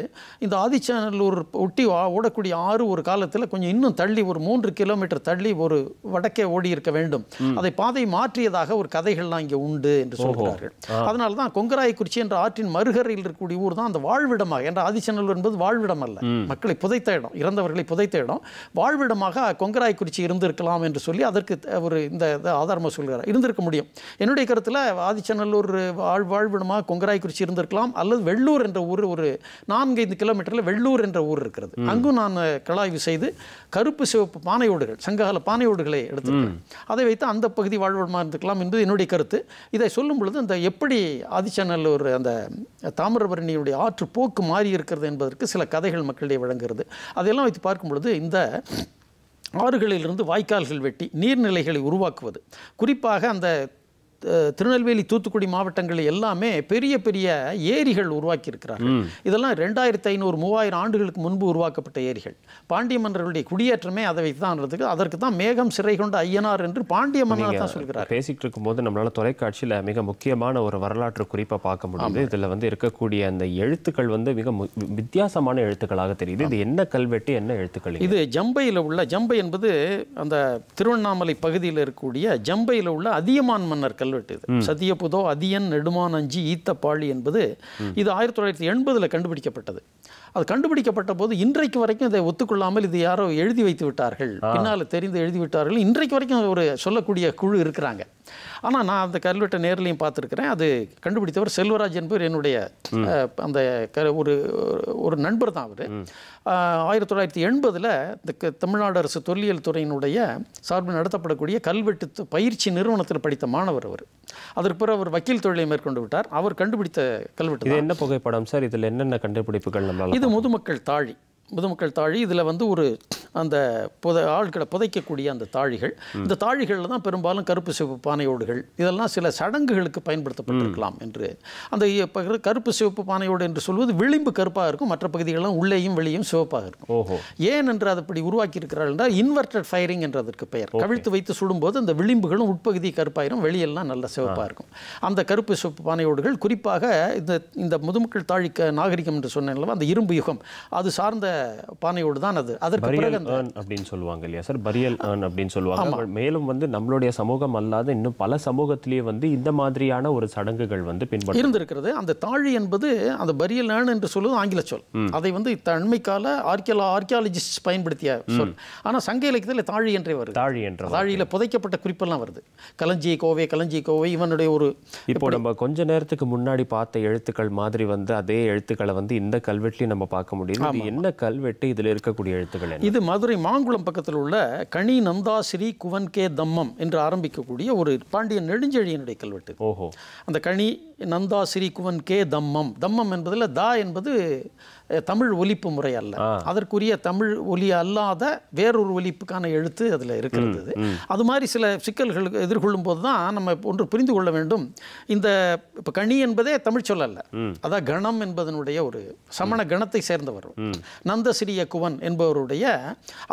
இந்த ஆதிச்சநல்லூர் ஒட்டி ஓடக்கூடிய ஆறு ஒரு காலத்தில் கொஞ்சம் இன்னும் தள்ளி ஒரு மூன்று கிலோமீட்டர் தள்ளி ஒரு வடக்கே ஓடி இருக்க வேண்டும் அதை பாதை மாற்றியதாக ஒரு கதைகள்லாம் இங்கே உண்டு என்று சொல்கிறார்கள் அதனால தான் கொங்கராயக்குறிச்சி என்ற ஆற்றின் மறுகரையில் இருக்கக்கூடிய ஊர் தான் அந்த வாழ்விடமாக என்ற ஆதிச்சநல்லூர் என்பது வாழ்விடம் அல்ல மக்களை புதைத்த இடம் இறந்தவர்களை புதைத்த இடம் வாழ்விடமாக கொங்கராயக்குறிச்சி இருந்திருக்கலாம் என்று சொல்லி அதற்கு ஒரு இந்த ஆதாரமாக சொல்கிறார் இருந்திருக்க முடியும் என்னுடைய கருத்தில் ஆதிச்சநல்லூர் வாழ் வாழ்விடமாக கொங்கராயக்குறிச்சி இருந்திருக்கலாம் அல்லது வெள்ளூர் என்ற ஊர் ஒரு நான்கைந்து கிலோமீட்டரில் வெள்ளூர் என்ற ஊர் இருக்கிறது அங்கும் நான் கலாய்வு செய்து கருப்பு சிவப்பு பானையோடுகள் சங்ககால பானையோடுகளை எடுத்துருக்கிறேன் அதை வைத்து அந்த பகுதி வாழ்வடமாக இருந்துக்கலாம் என்பது என்னுடைய கருத்து இதை சொல்லும் பொழுது அந்த எப்படி ஆதிச்சநல்லூர் அந்த தாமிரபரணியுடைய ஆற்று போக்கு மாறி இருக்கிறது என்பதற்கு சில கதைகள் மக்களிடையே வழங்குகிறது அதையெல்லாம் வைத்து பார்க்கும் பொழுது இந்த ஆறுகளிலிருந்து வாய்க்கால்கள் வெட்டி நீர்நிலைகளை உருவாக்குவது குறிப்பாக அந்த திருநெல்வேலி தூத்துக்குடி மாவட்டங்கள் எல்லாமே பெரிய பெரிய ஏரிகள் உருவாக்கியிருக்கிறார்கள் இதெல்லாம் ரெண்டாயிரத்தி ஐநூறு மூவாயிரம் ஆண்டுகளுக்கு முன்பு உருவாக்கப்பட்ட ஏரிகள் பாண்டிய மன்னர்களுடைய குடியேற்றமே அதை வைத்தான்றதுக்கு அதற்கு தான் மேகம் சிறை கொண்ட ஐயனார் என்று பாண்டிய மன்னர் தான் சொல்கிறார் பேசிட்டு இருக்கும்போது நம்மளால தொலைக்காட்சியில் மிக முக்கியமான ஒரு வரலாற்று குறிப்பை பார்க்க முடியுது இதில் வந்து இருக்கக்கூடிய அந்த எழுத்துக்கள் வந்து மிக வித்தியாசமான எழுத்துக்களாக தெரியுது இது என்ன கல்வெட்டு என்ன எழுத்துக்கள் இது ஜம்பையில் உள்ள ஜம்பை என்பது அந்த திருவண்ணாமலை பகுதியில் இருக்கக்கூடிய ஜம்பையில் உள்ள அதியமான் மன்னர் கல்வெட்டு சொல்லிட்டு சத்திய புதோ அதியன் நெடுமானஞ்சி ஈத்த பாழி என்பது இது ஆயிரத்தி தொள்ளாயிரத்தி எண்பதில் கண்டுபிடிக்கப்பட்டது அது கண்டுபிடிக்கப்பட்ட போது இன்றைக்கு வரைக்கும் இதை ஒத்துக்கொள்ளாமல் இது யாரோ எழுதி வைத்து விட்டார்கள் பின்னால் தெரிந்து எழுதி விட்டார்கள் இன்றைக்கு வரைக்கும் ஒரு சொல்லக்கூடிய குழு இருக்கிறாங்க ஆனால் நான் அந்த கல்வெட்டை நேரிலையும் பார்த்துருக்குறேன் அது கண்டுபிடித்தவர் செல்வராஜ் என்பவர் என்னுடைய அந்த க ஒரு ஒரு நண்பர் தான் அவர் ஆயிரத்தி தொள்ளாயிரத்தி எண்பதில் இந்த தமிழ்நாடு அரசு தொல்லியல் துறையினுடைய சார்பில் நடத்தப்படக்கூடிய கல்வெட்டு பயிற்சி நிறுவனத்தில் படித்த மாணவர் அவர் அதற்கு பிறகு அவர் வக்கீல் தொழிலை மேற்கொண்டு விட்டார் அவர் கண்டுபிடித்த கல்வெட்டு என்ன புகைப்படம் சார் இதில் என்னென்ன கண்டுபிடிப்புகள் இது முதுமக்கள் தாழி முதுமக்கள் தாழி இதில் வந்து ஒரு அந்த புதை ஆட்களை புதைக்கக்கூடிய அந்த தாழிகள் இந்த தாழிகளில் தான் பெரும்பாலும் கருப்பு சிவப்பு பானையோடுகள் இதெல்லாம் சில சடங்குகளுக்கு பயன்படுத்தப்பட்டிருக்கலாம் என்று அந்த கருப்பு சிவப்பு பானையோடு என்று சொல்வது விளிம்பு கருப்பாக இருக்கும் மற்ற பகுதிகளெல்லாம் உள்ளேயும் வெளியும் சிவப்பாக இருக்கும் ஏன் என்று அது அப்படி உருவாக்கி இருக்கிறார்கள் என்றால் இன்வெர்டட் ஃபயரிங் என்று அதற்கு பெயர் கவிழ்த்து வைத்து சுடும்போது அந்த விளிம்புகளும் உட்பகுதி கருப்பாயிரும் வெளியெல்லாம் நல்ல சிவப்பாக இருக்கும் அந்த கருப்பு சிவப்பு பானையோடுகள் குறிப்பாக இந்த இந்த முதுமக்கள் தாழிக்க நாகரிகம் என்று சொன்னேன் அந்த இரும்பு யுகம் அது சார்ந்த பானையோடு தான் அது அதற்கு பிறகு அப்படின்னு சொல்லுவாங்க இல்லையா சார் பரியல் ஆன் அப்படின்னு சொல்லுவாங்க மேலும் வந்து நம்மளுடைய சமூகம் அல்லாத இன்னும் பல சமூகத்திலேயே வந்து இந்த மாதிரியான ஒரு சடங்குகள் வந்து பின்பற்ற இருந்திருக்கிறது அந்த தாழி என்பது அந்த பரியல் ஆன் என்று சொல்லுவது ஆங்கில சொல் அதை வந்து தன்மைக்கால கால ஆர்கியலா ஆர்கியாலஜிஸ்ட் பயன்படுத்திய சொல் ஆனால் சங்க இலக்கியத்தில் தாழி என்றே வருது தாழி என்ற தாழியில் புதைக்கப்பட்ட குறிப்பெல்லாம் வருது கலஞ்சி கோவை களஞ்சி கோவை இவனுடைய ஒரு இப்போ நம்ம கொஞ்ச நேரத்துக்கு முன்னாடி பார்த்த எழுத்துக்கள் மாதிரி வந்து அதே எழுத்துக்களை வந்து இந்த கல்வெட்டிலையும் நம்ம பார்க்க முடியும் என்ன கல்வெட்டு இதில் இருக்கக்கூடிய எழுத்துக்கள் இது மதுரை மாங்குளம் பக்கத்தில் உள்ள கனி நந்தாசிரி குவன் கே தம்மம் என்று ஆரம்பிக்கக்கூடிய ஒரு பாண்டிய நெடுஞ்செழியனுடைய கல்வெட்டு ஓஹோ அந்த கனி நந்தாசிரி குவன் கே தம்மம் தம்மம் என்பதில் தா என்பது தமிழ் ஒலிப்பு முறை அல்ல அதற்குரிய தமிழ் ஒலி அல்லாத வேறொரு ஒலிப்புக்கான எழுத்து அதில் இருக்கிறது அது மாதிரி சில சிக்கல்கள் எதிர்கொள்ளும் போது தான் நம்ம ஒன்று புரிந்து கொள்ள வேண்டும் இந்த இப்போ கணி என்பதே தமிழ் சொல்ல அல்ல அதான் கணம் என்பதனுடைய ஒரு சமண கணத்தை சேர்ந்தவர் நந்த சிறிய குவன் என்பவருடைய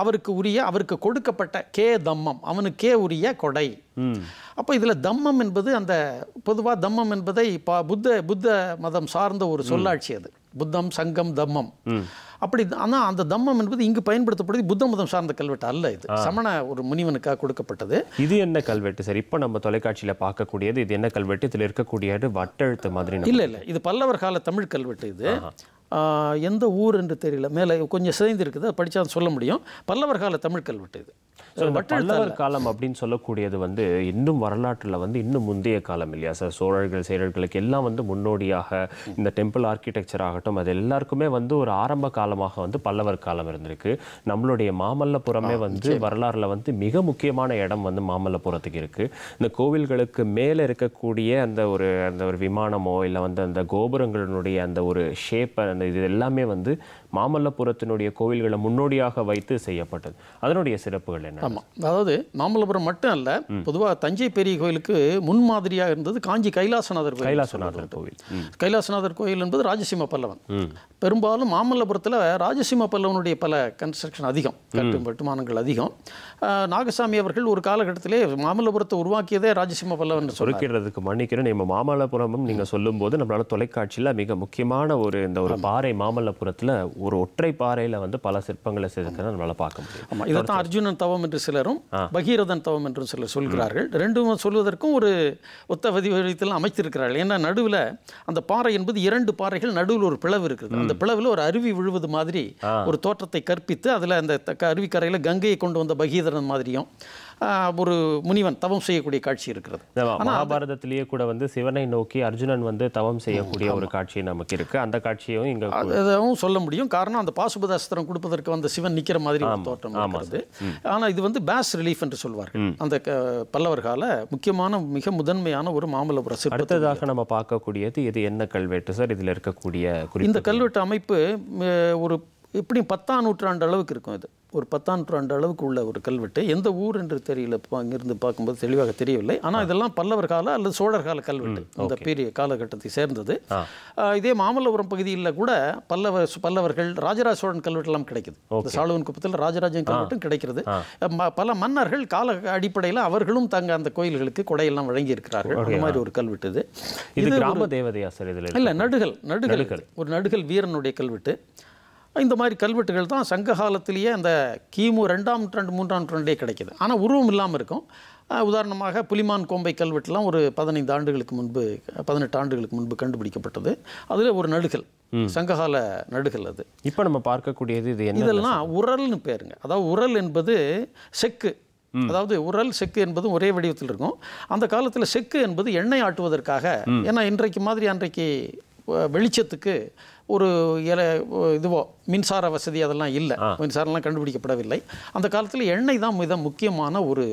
அவருக்கு உரிய அவருக்கு கொடுக்கப்பட்ட கே தம்மம் அவனுக்கே உரிய கொடை அப்போ இதில் தம்மம் என்பது அந்த பொதுவாக தம்மம் என்பதை புத்த புத்த மதம் சார்ந்த ஒரு சொல்லாட்சி அது புத்தம் சங்கம் தம்மம் அப்படி ஆனால் அந்த தம்மம் என்பது இங்கு பயன்படுத்தப்படுது புத்த மதம் சார்ந்த கல்வெட்டு அல்ல இது சமண ஒரு முனிவனுக்காக கொடுக்கப்பட்டது இது என்ன கல்வெட்டு சார் இப்போ நம்ம தொலைக்காட்சியில் பார்க்கக்கூடியது இது என்ன கல்வெட்டு இதில் இருக்கக்கூடிய வட்டெழுத்து மாதிரி இல்லை இல்லை இது பல்லவர் கால தமிழ் கல்வெட்டு இது எந்த ஊர் என்று தெரியல மேலே கொஞ்சம் சிதைந்து இருக்குது அதை படித்தா சொல்ல முடியும் பல்லவர் கால தமிழ் கல்வெட்டு இது பல்லவர் காலம் அப்படின்னு சொல்லக்கூடியது வந்து இன்னும் வரலாற்றில் வந்து இன்னும் முந்தைய காலம் இல்லையா சார் சோழர்கள் செயலர்களுக்கு எல்லாம் வந்து முன்னோடியாக இந்த டெம்பிள் ஆர்கிடெக்சர் ஆகட்டும் அது எல்லாருக்குமே வந்து ஒரு ஆரம்ப கால காலமாக வந்து பல்லவர் காலம் இருந்திருக்கு நம்மளுடைய மாமல்லபுரமே வந்து வரலாறில் வந்து மிக முக்கியமான இடம் வந்து மாமல்லபுரத்துக்கு இருக்குது இந்த கோவில்களுக்கு மேலே இருக்கக்கூடிய அந்த ஒரு அந்த ஒரு விமானமோ இல்லை வந்து அந்த கோபுரங்களுடைய அந்த ஒரு ஷேப்பை அந்த இது எல்லாமே வந்து மாமல்லபுரத்தினுடைய கோவில்களை முன்னோடியாக வைத்து செய்யப்பட்டது அதனுடைய சிறப்புகள் என்ன ஆமாம் அதாவது மாமல்லபுரம் மட்டும் அல்ல பொதுவாக தஞ்சை பெரிய கோயிலுக்கு முன்மாதிரியாக இருந்தது காஞ்சி கைலாசநாதர் கோயில் கைலாசநாதர் கோவில் கைலாசநாதர் கோயில் என்பது ராஜசிம்ம பல்லவன் பெரும்பாலும் மாமல்லபுரத்தில் ராஜசிம்ம பல்லவனுடைய பல கன்ஸ்ட்ரக்ஷன் அதிகம் கட்டும் கட்டுமானங்கள் அதிகம் நாகசாமி அவர்கள் ஒரு காலகட்டத்திலே மாமல்லபுரத்தை உருவாக்கியதே ராஜசிம்ம பல்லவன் சொல்லிக்கிறதுக்கு மன்னிக்கிறேன் நம்ம மாமல்லபுரமும் நீங்கள் சொல்லும்போது நம்மளால தொலைக்காட்சியில் மிக முக்கியமான ஒரு இந்த ஒரு பாறை மாமல்லபுரத்தில் ஒரு ஒற்றை பாறையில் வந்து பல சிற்பங்களை செதுக்கிறது நம்மளால் பார்க்க முடியும் ஆமாம் இதை தான் அர்ஜுனன் தவம் என்று சிலரும் பகீரதன் தவம் என்றும் சிலர் சொல்கிறார்கள் ரெண்டும் சொல்வதற்கும் ஒரு ஒத்த வடிவத்தில் அமைத்திருக்கிறார்கள் ஏன்னா நடுவில் அந்த பாறை என்பது இரண்டு பாறைகள் நடுவில் ஒரு பிளவு இருக்குது அந்த பிளவில் ஒரு அருவி விழுவது மாதிரி ஒரு தோற்றத்தை கற்பித்து அதில் அந்த அருவிக்கரையில் கங்கையை கொண்டு வந்த பகீரதன் மாதிரியும் ஒரு முனிவன் தவம் செய்யக்கூடிய காட்சி இருக்கிறது மகாபாரதத்திலேயே கூட வந்து சிவனை நோக்கி அர்ஜுனன் வந்து தவம் செய்யக்கூடிய ஒரு காட்சி நமக்கு இருக்கு அந்த காட்சியும் இங்க அதுவும் சொல்ல முடியும் காரணம் அந்த பாசுபதாஸ்திரம் கொடுப்பதற்கு வந்த சிவன் நிக்கிற மாதிரி தோற்றம் ஆமாது ஆனால் இது வந்து பேஸ் ரிலீஃப் என்று சொல்வார் அந்த பல்லவர் கால முக்கியமான மிக முதன்மையான ஒரு மாமல்லபுர அடுத்ததாக நம்ம பார்க்கக்கூடியது இது என்ன கல்வெட்டு சார் இதில் இருக்கக்கூடிய இந்த கல்வெட்டு அமைப்பு ஒரு எப்படியும் பத்தாம் நூற்றாண்டு அளவுக்கு இருக்கும் இது ஒரு பத்தாம் நூற்றாண்டு அளவுக்கு உள்ள ஒரு கல்வெட்டு எந்த ஊர் என்று தெரியல அங்கிருந்து பார்க்கும்போது தெளிவாக தெரியவில்லை ஆனால் இதெல்லாம் பல்லவர் கால அல்லது சோழர் கால கல்வெட்டு அந்த பெரிய காலகட்டத்தை சேர்ந்தது இதே மாமல்லபுரம் பகுதியில் கூட பல்லவ பல்லவர்கள் ராஜராஜ சோழன் கல்வெட்டுலாம் கிடைக்குது இந்த சாலுவன் குப்பத்தில் ராஜராஜன் கல்வெட்டும் கிடைக்கிறது பல மன்னர்கள் கால அடிப்படையில் அவர்களும் தங்க அந்த கோயில்களுக்கு கொடையெல்லாம் வழங்கி இருக்கிறார்கள் அந்த மாதிரி ஒரு கல்வெட்டு இது இது கிராம தேவதையா சார் இதில் இல்லை நடுகள் நடுகள் ஒரு நடுகள் வீரனுடைய கல்வெட்டு இந்த மாதிரி கல்வெட்டுகள் தான் சங்க காலத்திலேயே அந்த கிமு ரெண்டாம் நூற்றாண்டு மூன்றாம் நூற்றாண்டே கிடைக்கிது ஆனால் உருவம் இல்லாமல் இருக்கும் உதாரணமாக புலிமான் கோம்பை கல்வெட்டுலாம் ஒரு பதினைந்து ஆண்டுகளுக்கு முன்பு பதினெட்டு ஆண்டுகளுக்கு முன்பு கண்டுபிடிக்கப்பட்டது அதில் ஒரு நடுகள் சங்ககால நடுகள் அது இப்போ நம்ம பார்க்கக்கூடியது இது இதெல்லாம் உரல்னு பேருங்க அதாவது உரல் என்பது செக்கு அதாவது உரல் செக்கு என்பதும் ஒரே வடிவத்தில் இருக்கும் அந்த காலத்தில் செக்கு என்பது எண்ணெய் ஆட்டுவதற்காக ஏன்னா இன்றைக்கு மாதிரி அன்றைக்கு வெளிச்சத்துக்கு ஒரு இலை இதுவோ மின்சார வசதி அதெல்லாம் இல்லை மின்சாரம்லாம் கண்டுபிடிக்கப்படவில்லை அந்த காலத்தில் எண்ணெய் தான் மிக முக்கியமான ஒரு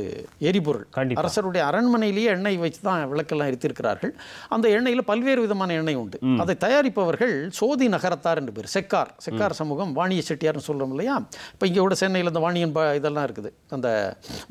எரிபொருள் அரசருடைய அரண்மனையிலேயே எண்ணெய் வச்சு தான் விளக்கெல்லாம் எரித்திருக்கிறார்கள் அந்த எண்ணெயில் பல்வேறு விதமான எண்ணெய் உண்டு அதை தயாரிப்பவர்கள் சோதி நகரத்தார் என்று பேர் செக்கார் செக்கார் சமூகம் வாணிய செட்டியார்னு சொல்கிறோம் இல்லையா இப்போ இங்கே கூட சென்னையில் இந்த வாணியன் பா இதெல்லாம் இருக்குது அந்த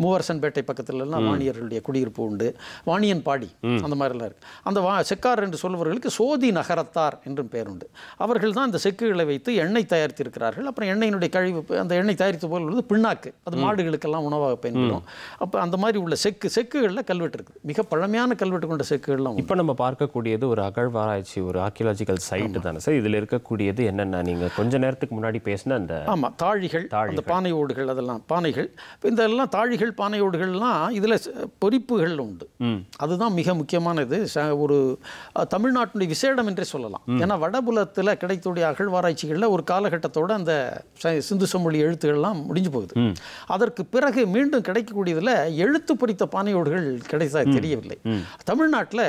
மூவரசன்பேட்டை பக்கத்துலலாம் வாணியர்களுடைய குடியிருப்பு உண்டு வாணியன் பாடி அந்த மாதிரிலாம் இருக்குது அந்த வா செக்கார் என்று சொல்பவர்களுக்கு சோதி நகரத்தார் என்றும் பேருண்டு அவர்கள் தான் இந்த செக்குகளை வைத்து எண்ணெய் தயார் தயாரித்திருக்கிறார்கள் அப்புறம் எண்ணெயினுடைய கழிவு அந்த எண்ணெய் தயாரித்த போல் உள்ளது பிண்ணாக்கு அது மாடுகளுக்கெல்லாம் உணவாக பயன்படும் அப்போ அந்த மாதிரி உள்ள செக்கு செக்குகளில் கல்வெட்டு இருக்குது மிக பழமையான கல்வெட்டு கொண்ட செக்குகள்லாம் இப்போ நம்ம பார்க்கக்கூடியது ஒரு அகழ்வாராய்ச்சி ஒரு ஆர்கியலாஜிக்கல் சைட்டு தானே சார் இதில் இருக்கக்கூடியது என்னென்ன நீங்கள் கொஞ்ச நேரத்துக்கு முன்னாடி பேசின அந்த ஆமாம் தாழிகள் அந்த பானை ஓடுகள் அதெல்லாம் பானைகள் இந்த எல்லாம் தாழிகள் பானை ஓடுகள்லாம் இதில் பொறிப்புகள் உண்டு அதுதான் மிக முக்கியமானது ஒரு தமிழ்நாட்டினுடைய விசேடம் என்றே சொல்லலாம் ஏன்னா வடபுலத்தில் கிடைத்துடைய அகழ்வாராய்ச்சிகளில் ஒரு காலகட்டம் காலகட்டத்தோடு அந்த சிந்து சமொழி எழுத்துக்கள்லாம் முடிஞ்சு போகுது அதற்கு பிறகு மீண்டும் கிடைக்கக்கூடியதில் எழுத்து பொறித்த பானையோடுகள் கிடைத்தா தெரியவில்லை தமிழ்நாட்டில்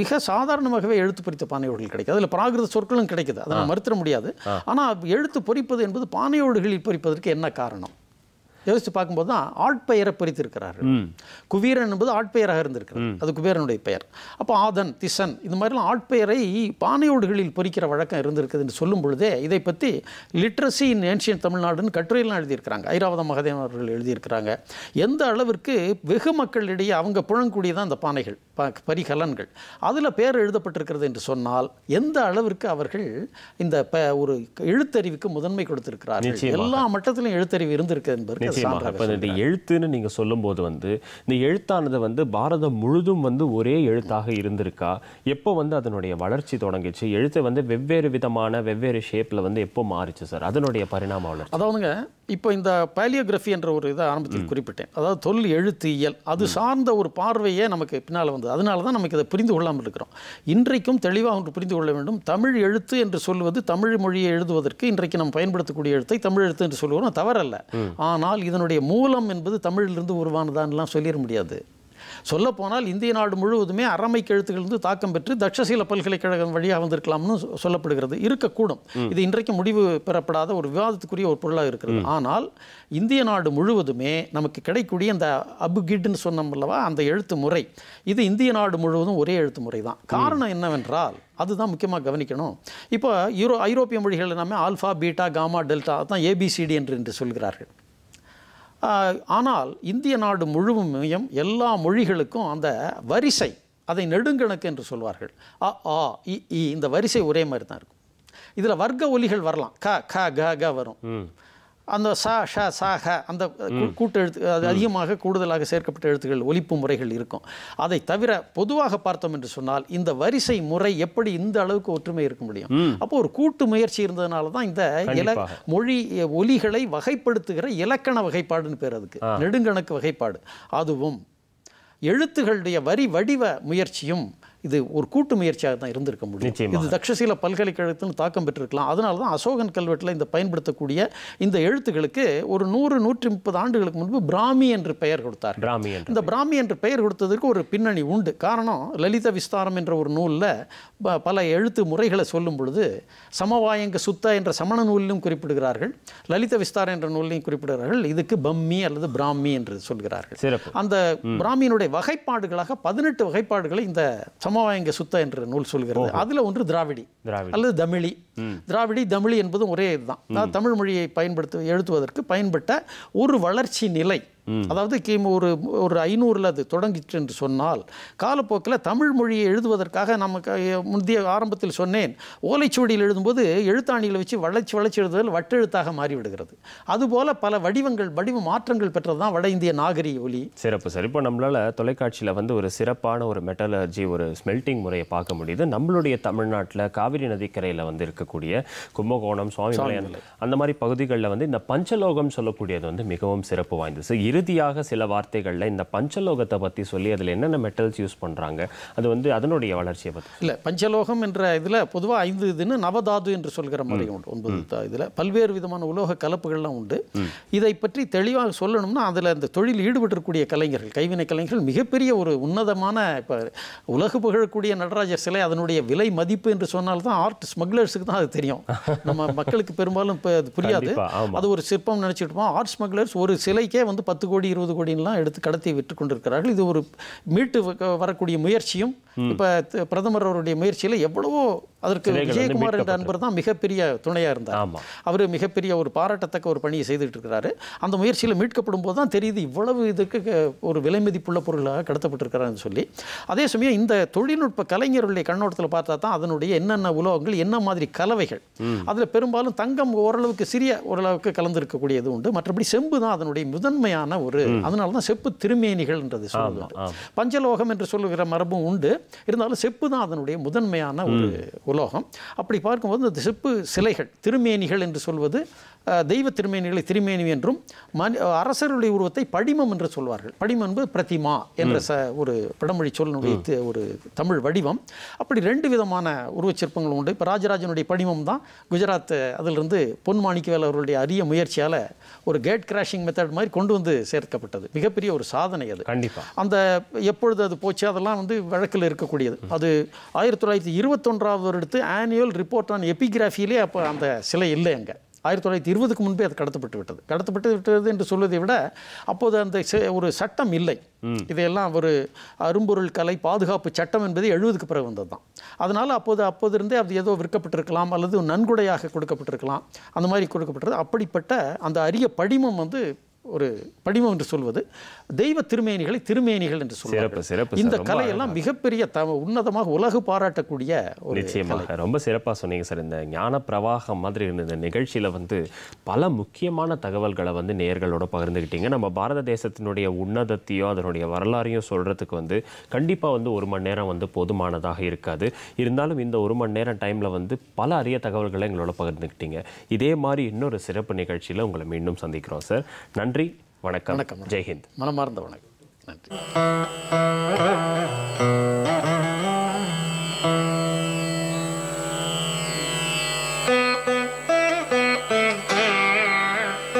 மிக சாதாரணமாகவே எழுத்து பொறித்த பானையோடுகள் கிடைக்கும் அதில் பிராகிருத சொற்களும் கிடைக்குது அதை மறுத்திட முடியாது ஆனால் எழுத்து பொறிப்பது என்பது பானையோடுகளில் பொறிப்பதற்கு என்ன காரணம் யோசித்து பார்க்கும்போது தான் ஆட்பெயரை பிரித்திருக்கிறார் குபீரன் என்பது ஆட்பெயராக இருந்திருக்கிறார் அது குபேரனுடைய பெயர் அப்போ ஆதன் திசன் இந்த மாதிரிலாம் ஆட்பெயரை பானையோடுகளில் பொறிக்கிற வழக்கம் இருந்திருக்குது என்று சொல்லும் பொழுதே இதை பற்றி லிட்ரஸி இன் ஏன்ஷியன் தமிழ்நாடுன்னு கட்டுரையிலாம் எழுதியிருக்கிறாங்க ஐராவத மகதேவன் அவர்கள் எழுதியிருக்கிறாங்க எந்த அளவிற்கு வெகு மக்களிடையே அவங்க புழங்கக்கூடியதான் அந்த பானைகள் பரிகலன்கள் அதில் பெயர் எழுதப்பட்டிருக்கிறது என்று சொன்னால் எந்த அளவிற்கு அவர்கள் இந்த ஒரு எழுத்தறிவுக்கு முதன்மை கொடுத்திருக்கிறார்கள் எல்லா மட்டத்திலும் எழுத்தறிவு இருந்திருக்கு என்பது நிச்சயமாக இப்போ இந்த எழுத்துன்னு நீங்கள் சொல்லும்போது வந்து இந்த எழுத்தானது வந்து பாரதம் முழுதும் வந்து ஒரே எழுத்தாக இருந்திருக்கா எப்போ வந்து அதனுடைய வளர்ச்சி தொடங்கிச்சு எழுத்து வந்து வெவ்வேறு விதமான வெவ்வேறு ஷேப்பில் வந்து எப்போ மாறிச்சு சார் அதனுடைய பரிணாம வளர்ச்சி அதாவதுங்க இப்போ இந்த என்ற ஒரு இதை ஆரம்பத்தில் குறிப்பிட்டேன் அதாவது தொல் எழுத்து இயல் அது சார்ந்த ஒரு பார்வையே நமக்கு பின்னால் வந்து அதனால தான் நமக்கு இதை புரிந்து கொள்ளாமல் இருக்கிறோம் இன்றைக்கும் தெளிவாக ஒன்று புரிந்து கொள்ள வேண்டும் தமிழ் எழுத்து என்று சொல்வது தமிழ் மொழியை எழுதுவதற்கு இன்றைக்கு நம்ம பயன்படுத்தக்கூடிய எழுத்தை தமிழ் எழுத்து என்று சொல்லுவோம் தவறல்ல ஆனால் இதனுடைய மூலம் என்பது தமிழிலிருந்து உருவானதான்லாம் சொல்லிட முடியாது சொல்லப்போனால் இந்திய நாடு முழுவதுமே அறமை இருந்து தாக்கம் பெற்று தட்சசீல பல்கலைக்கழகம் வழியாக வந்திருக்கலாம்னு சொல்லப்படுகிறது இருக்கக்கூடும் இது இன்றைக்கு முடிவு பெறப்படாத ஒரு விவாதத்துக்குரிய ஒரு பொருளாக இருக்கிறது ஆனால் இந்திய நாடு முழுவதுமே நமக்கு கிடைக்கூடிய அந்த அபுகிட்னு சொன்னோம் அல்லவா அந்த எழுத்து முறை இது இந்திய நாடு முழுவதும் ஒரே எழுத்து முறை தான் காரணம் என்னவென்றால் அதுதான் முக்கியமாக கவனிக்கணும் இப்போ யூரோ ஐரோப்பிய மொழிகள் எல்லாமே ஆல்ஃபா பீட்டா காமா டெல்டா அதுதான் ஏபிசிடி என்று என்று சொல்கிறார்கள் ஆனால் இந்திய நாடு முழுமையும் எல்லா மொழிகளுக்கும் அந்த வரிசை அதை நெடுங்கணக்கு என்று சொல்வார்கள் அ ஆ இ இந்த வரிசை ஒரே மாதிரி தான் இருக்கும் இதில் வர்க்க ஒலிகள் வரலாம் க க க க வரும் அந்த சா ஷ சாக அந்த கூட்டு எழுத்து அது அதிகமாக கூடுதலாக சேர்க்கப்பட்ட எழுத்துக்கள் ஒலிப்பு முறைகள் இருக்கும் அதை தவிர பொதுவாக பார்த்தோம் என்று சொன்னால் இந்த வரிசை முறை எப்படி இந்த அளவுக்கு ஒற்றுமை இருக்க முடியும் அப்போ ஒரு கூட்டு முயற்சி இருந்ததுனால தான் இந்த இல மொழி ஒலிகளை வகைப்படுத்துகிற இலக்கண வகைப்பாடுன்னு பேர் அதுக்கு நெடுங்கணக்கு வகைப்பாடு அதுவும் எழுத்துகளுடைய வரி வடிவ முயற்சியும் இது ஒரு கூட்டு முயற்சியாக தான் இருந்திருக்க முடியும் இது தக்ஷசீல பல்கலைக்கழகத்தின் தாக்கம் பெற்றிருக்கலாம் அதனால தான் அசோகன் கல்வெட்டில் இந்த பயன்படுத்தக்கூடிய இந்த எழுத்துக்களுக்கு ஒரு நூறு நூற்றி முப்பது ஆண்டுகளுக்கு முன்பு பிராமி என்று பெயர் கொடுத்தார் பிராமி இந்த பிராமி என்று பெயர் கொடுத்ததற்கு ஒரு பின்னணி உண்டு காரணம் லலித விஸ்தாரம் என்ற ஒரு நூலில் பல எழுத்து முறைகளை சொல்லும் பொழுது சமவாயங்க சுத்த என்ற சமண நூலிலும் குறிப்பிடுகிறார்கள் லலித விஸ்தாரம் என்ற நூலிலையும் குறிப்பிடுகிறார்கள் இதுக்கு பம்மி அல்லது பிராமி என்று சொல்கிறார்கள் அந்த பிராமியினுடைய வகைப்பாடுகளாக பதினெட்டு வகைப்பாடுகளை இந்த சம சமவாயங்க சுத்த என்று நூல் சொல்கிறது அதில் ஒன்று திராவிடி அல்லது தமிழி திராவிடி தமிழி என்பதும் ஒரே இதுதான் தமிழ் மொழியை பயன்படுத்த எழுத்துவதற்கு பயன்பட்ட ஒரு வளர்ச்சி நிலை அதாவது கிமு ஒரு ஒரு ஐநூறில் அது தொடங்கிச்சு என்று சொன்னால் காலப்போக்கில் தமிழ் மொழியை எழுதுவதற்காக நமக்கு முந்தைய ஆரம்பத்தில் சொன்னேன் ஓலைச்சுவடியில் எழுதும்போது எழுத்தாணிகளை வச்சு வளர்ச்சி வளர்ச்சி எழுதுதல் வட்டெழுத்தாக மாறிவிடுகிறது அதுபோல் பல வடிவங்கள் வடிவ மாற்றங்கள் பெற்றது தான் வட இந்திய நாகரிக ஒலி சிறப்பு சார் இப்போ நம்மளால் தொலைக்காட்சியில் வந்து ஒரு சிறப்பான ஒரு மெட்டலர்ஜி ஒரு ஸ்மெல்டிங் முறையை பார்க்க முடியுது நம்மளுடைய தமிழ்நாட்டில் காவிரி நதிக்கரையில் வந்து இருக்கக்கூடிய கும்பகோணம் சுவாமி அந்த மாதிரி பகுதிகளில் வந்து இந்த பஞ்சலோகம் சொல்லக்கூடியது வந்து மிகவும் சிறப்பு வாய்ந்தது இறுதியாக சில வார்த்தைகளில் இந்த பஞ்சலோகத்தை பற்றி சொல்லி அதில் என்னென்ன மெட்டல்ஸ் யூஸ் பண்ணுறாங்க அது வந்து அதனுடைய வளர்ச்சியை பற்றி இல்லை பஞ்சலோகம் என்ற இதில் பொதுவாக ஐந்து இதுன்னு நவதாது என்று சொல்கிற மாதிரி உண்டு ஒன்பது இதில் பல்வேறு விதமான உலோக கலப்புகள்லாம் உண்டு இதை பற்றி தெளிவாக சொல்லணும்னா அதில் இந்த தொழில் ஈடுபட்டிருக்கூடிய கலைஞர்கள் கைவினை கலைஞர்கள் மிகப்பெரிய ஒரு உன்னதமான இப்போ உலக புகழக்கூடிய நடராஜர் சிலை அதனுடைய விலை மதிப்பு என்று சொன்னால்தான் ஆர்ட் ஸ்மக்லர்ஸுக்கு தான் அது தெரியும் நம்ம மக்களுக்கு பெரும்பாலும் இப்போ அது புரியாது அது ஒரு சிற்பம் நினச்சிட்டு ஆர்ட் ஸ்மக்லர்ஸ் ஒரு சிலைக்கே வந்து பத்து பத்து கோடி இருபது கோடின்லாம் எடுத்து கடத்தி விட்டு கொண்டிருக்கிறார்கள் இது ஒரு மீட்டு வரக்கூடிய முயற்சியும் இப்போ பிரதமர் அவருடைய முயற்சியில் எவ்வளவோ அதற்கு விஜயகுமார் என்ற அன்பர் தான் மிகப்பெரிய துணையாக இருந்தார் அவர் மிகப்பெரிய ஒரு பாராட்டத்தக்க ஒரு பணியை செய்துட்டு இருக்கிறாரு அந்த முயற்சியில் மீட்கப்படும் போது தான் தெரியுது இவ்வளவு இதுக்கு ஒரு விலை மதிப்புள்ள பொருளாக கடத்தப்பட்டிருக்கிறான்னு சொல்லி அதே சமயம் இந்த தொழில்நுட்ப கலைஞருடைய கண்ணோட்டத்தில் பார்த்தா தான் அதனுடைய என்னென்ன உலோகங்கள் என்ன மாதிரி கலவைகள் அதில் பெரும்பாலும் தங்கம் ஓரளவுக்கு சிறிய ஓரளவுக்கு கலந்து உண்டு மற்றபடி செம்பு தான் அதனுடைய முதன்மையான முக்கியமான ஒரு அதனால தான் செப்பு திருமேனிகள்ன்றது சொல்லுவாங்க பஞ்சலோகம் என்று சொல்லுகிற மரபும் உண்டு இருந்தாலும் செப்பு தான் அதனுடைய முதன்மையான ஒரு உலோகம் அப்படி பார்க்கும்போது இந்த செப்பு சிலைகள் திருமேனிகள் என்று சொல்வது தெய்வ திருமேனிகளை திருமேனி என்றும் மனி அரசருடைய உருவத்தை படிமம் என்று சொல்வார்கள் படிமம் என்பது பிரதிமா என்ற ச ஒரு படமொழி சொல்லினுடைய ஒரு தமிழ் வடிவம் அப்படி ரெண்டு விதமான உருவச்சிற்பங்கள் உண்டு இப்போ ராஜராஜனுடைய படிமம் தான் குஜராத் அதிலிருந்து பொன் மாணிக்கவேல் அவர்களுடைய அரிய முயற்சியால் ஒரு கேட் கிராஷிங் மெத்தட் மாதிரி கொண்டு வந்து சேர்க்கப்பட்டது மிகப்பெரிய ஒரு சாதனை அது கண்டிப்பாக அந்த எப்பொழுது அது போச்சு அதெல்லாம் வந்து வழக்கில் இருக்கக்கூடியது அது ஆயிரத்தி தொள்ளாயிரத்தி இருபத்தொன்றாவது வருடத்து ஆனுவல் ரிப்போர்ட் ஆன் எபிகிராஃபியிலே அப்போ அந்த சிலை இல்லை அங்கே ஆயிரத்தி தொள்ளாயிரத்தி இருபதுக்கு முன்பே அது கடத்தப்பட்டு விட்டது கடத்தப்பட்டு விட்டது என்று சொல்வதை விட அப்போது அந்த ஒரு சட்டம் இல்லை இதையெல்லாம் ஒரு அரும்பொருள் கலை பாதுகாப்பு சட்டம் என்பது எழுபதுக்கு பிறகு வந்தது தான் அதனால் அப்போது அப்போதிருந்தே அது ஏதோ விற்கப்பட்டிருக்கலாம் அல்லது நன்கொடையாக கொடுக்கப்பட்டிருக்கலாம் அந்த மாதிரி கொடுக்கப்பட்டது அப்படிப்பட்ட அந்த அரிய படிமம் வந்து ஒரு படிமம் என்று சொல்வது தெய்வ திருமேனிகளை திருமேனிகள் என்று சொல்லுவார்கள் இந்த கலையெல்லாம் மிகப்பெரிய த உன்னதமாக உலகு பாராட்டக்கூடிய ஒரு நிச்சயமாக ரொம்ப சிறப்பாக சொன்னீங்க சார் இந்த ஞான பிரவாகம் மாதிரி இருந்த இந்த நிகழ்ச்சியில் வந்து பல முக்கியமான தகவல்களை வந்து நேர்களோட பகிர்ந்துக்கிட்டீங்க நம்ம பாரத தேசத்தினுடைய உன்னதத்தையும் அதனுடைய வரலாறையும் சொல்கிறதுக்கு வந்து கண்டிப்பாக வந்து ஒரு மணி நேரம் வந்து போதுமானதாக இருக்காது இருந்தாலும் இந்த ஒரு மணி நேரம் டைமில் வந்து பல அரிய தகவல்களை எங்களோட பகிர்ந்துக்கிட்டீங்க இதே மாதிரி இன்னொரு சிறப்பு நிகழ்ச்சியில் உங்களை மீண்டும் சந்திக்கிறோம் சார் நன்றி நன்றி வணக்கம் வணக்கம் ஜெய்ஹிந்த் மனமார்ந்த வணக்கம் நன்றி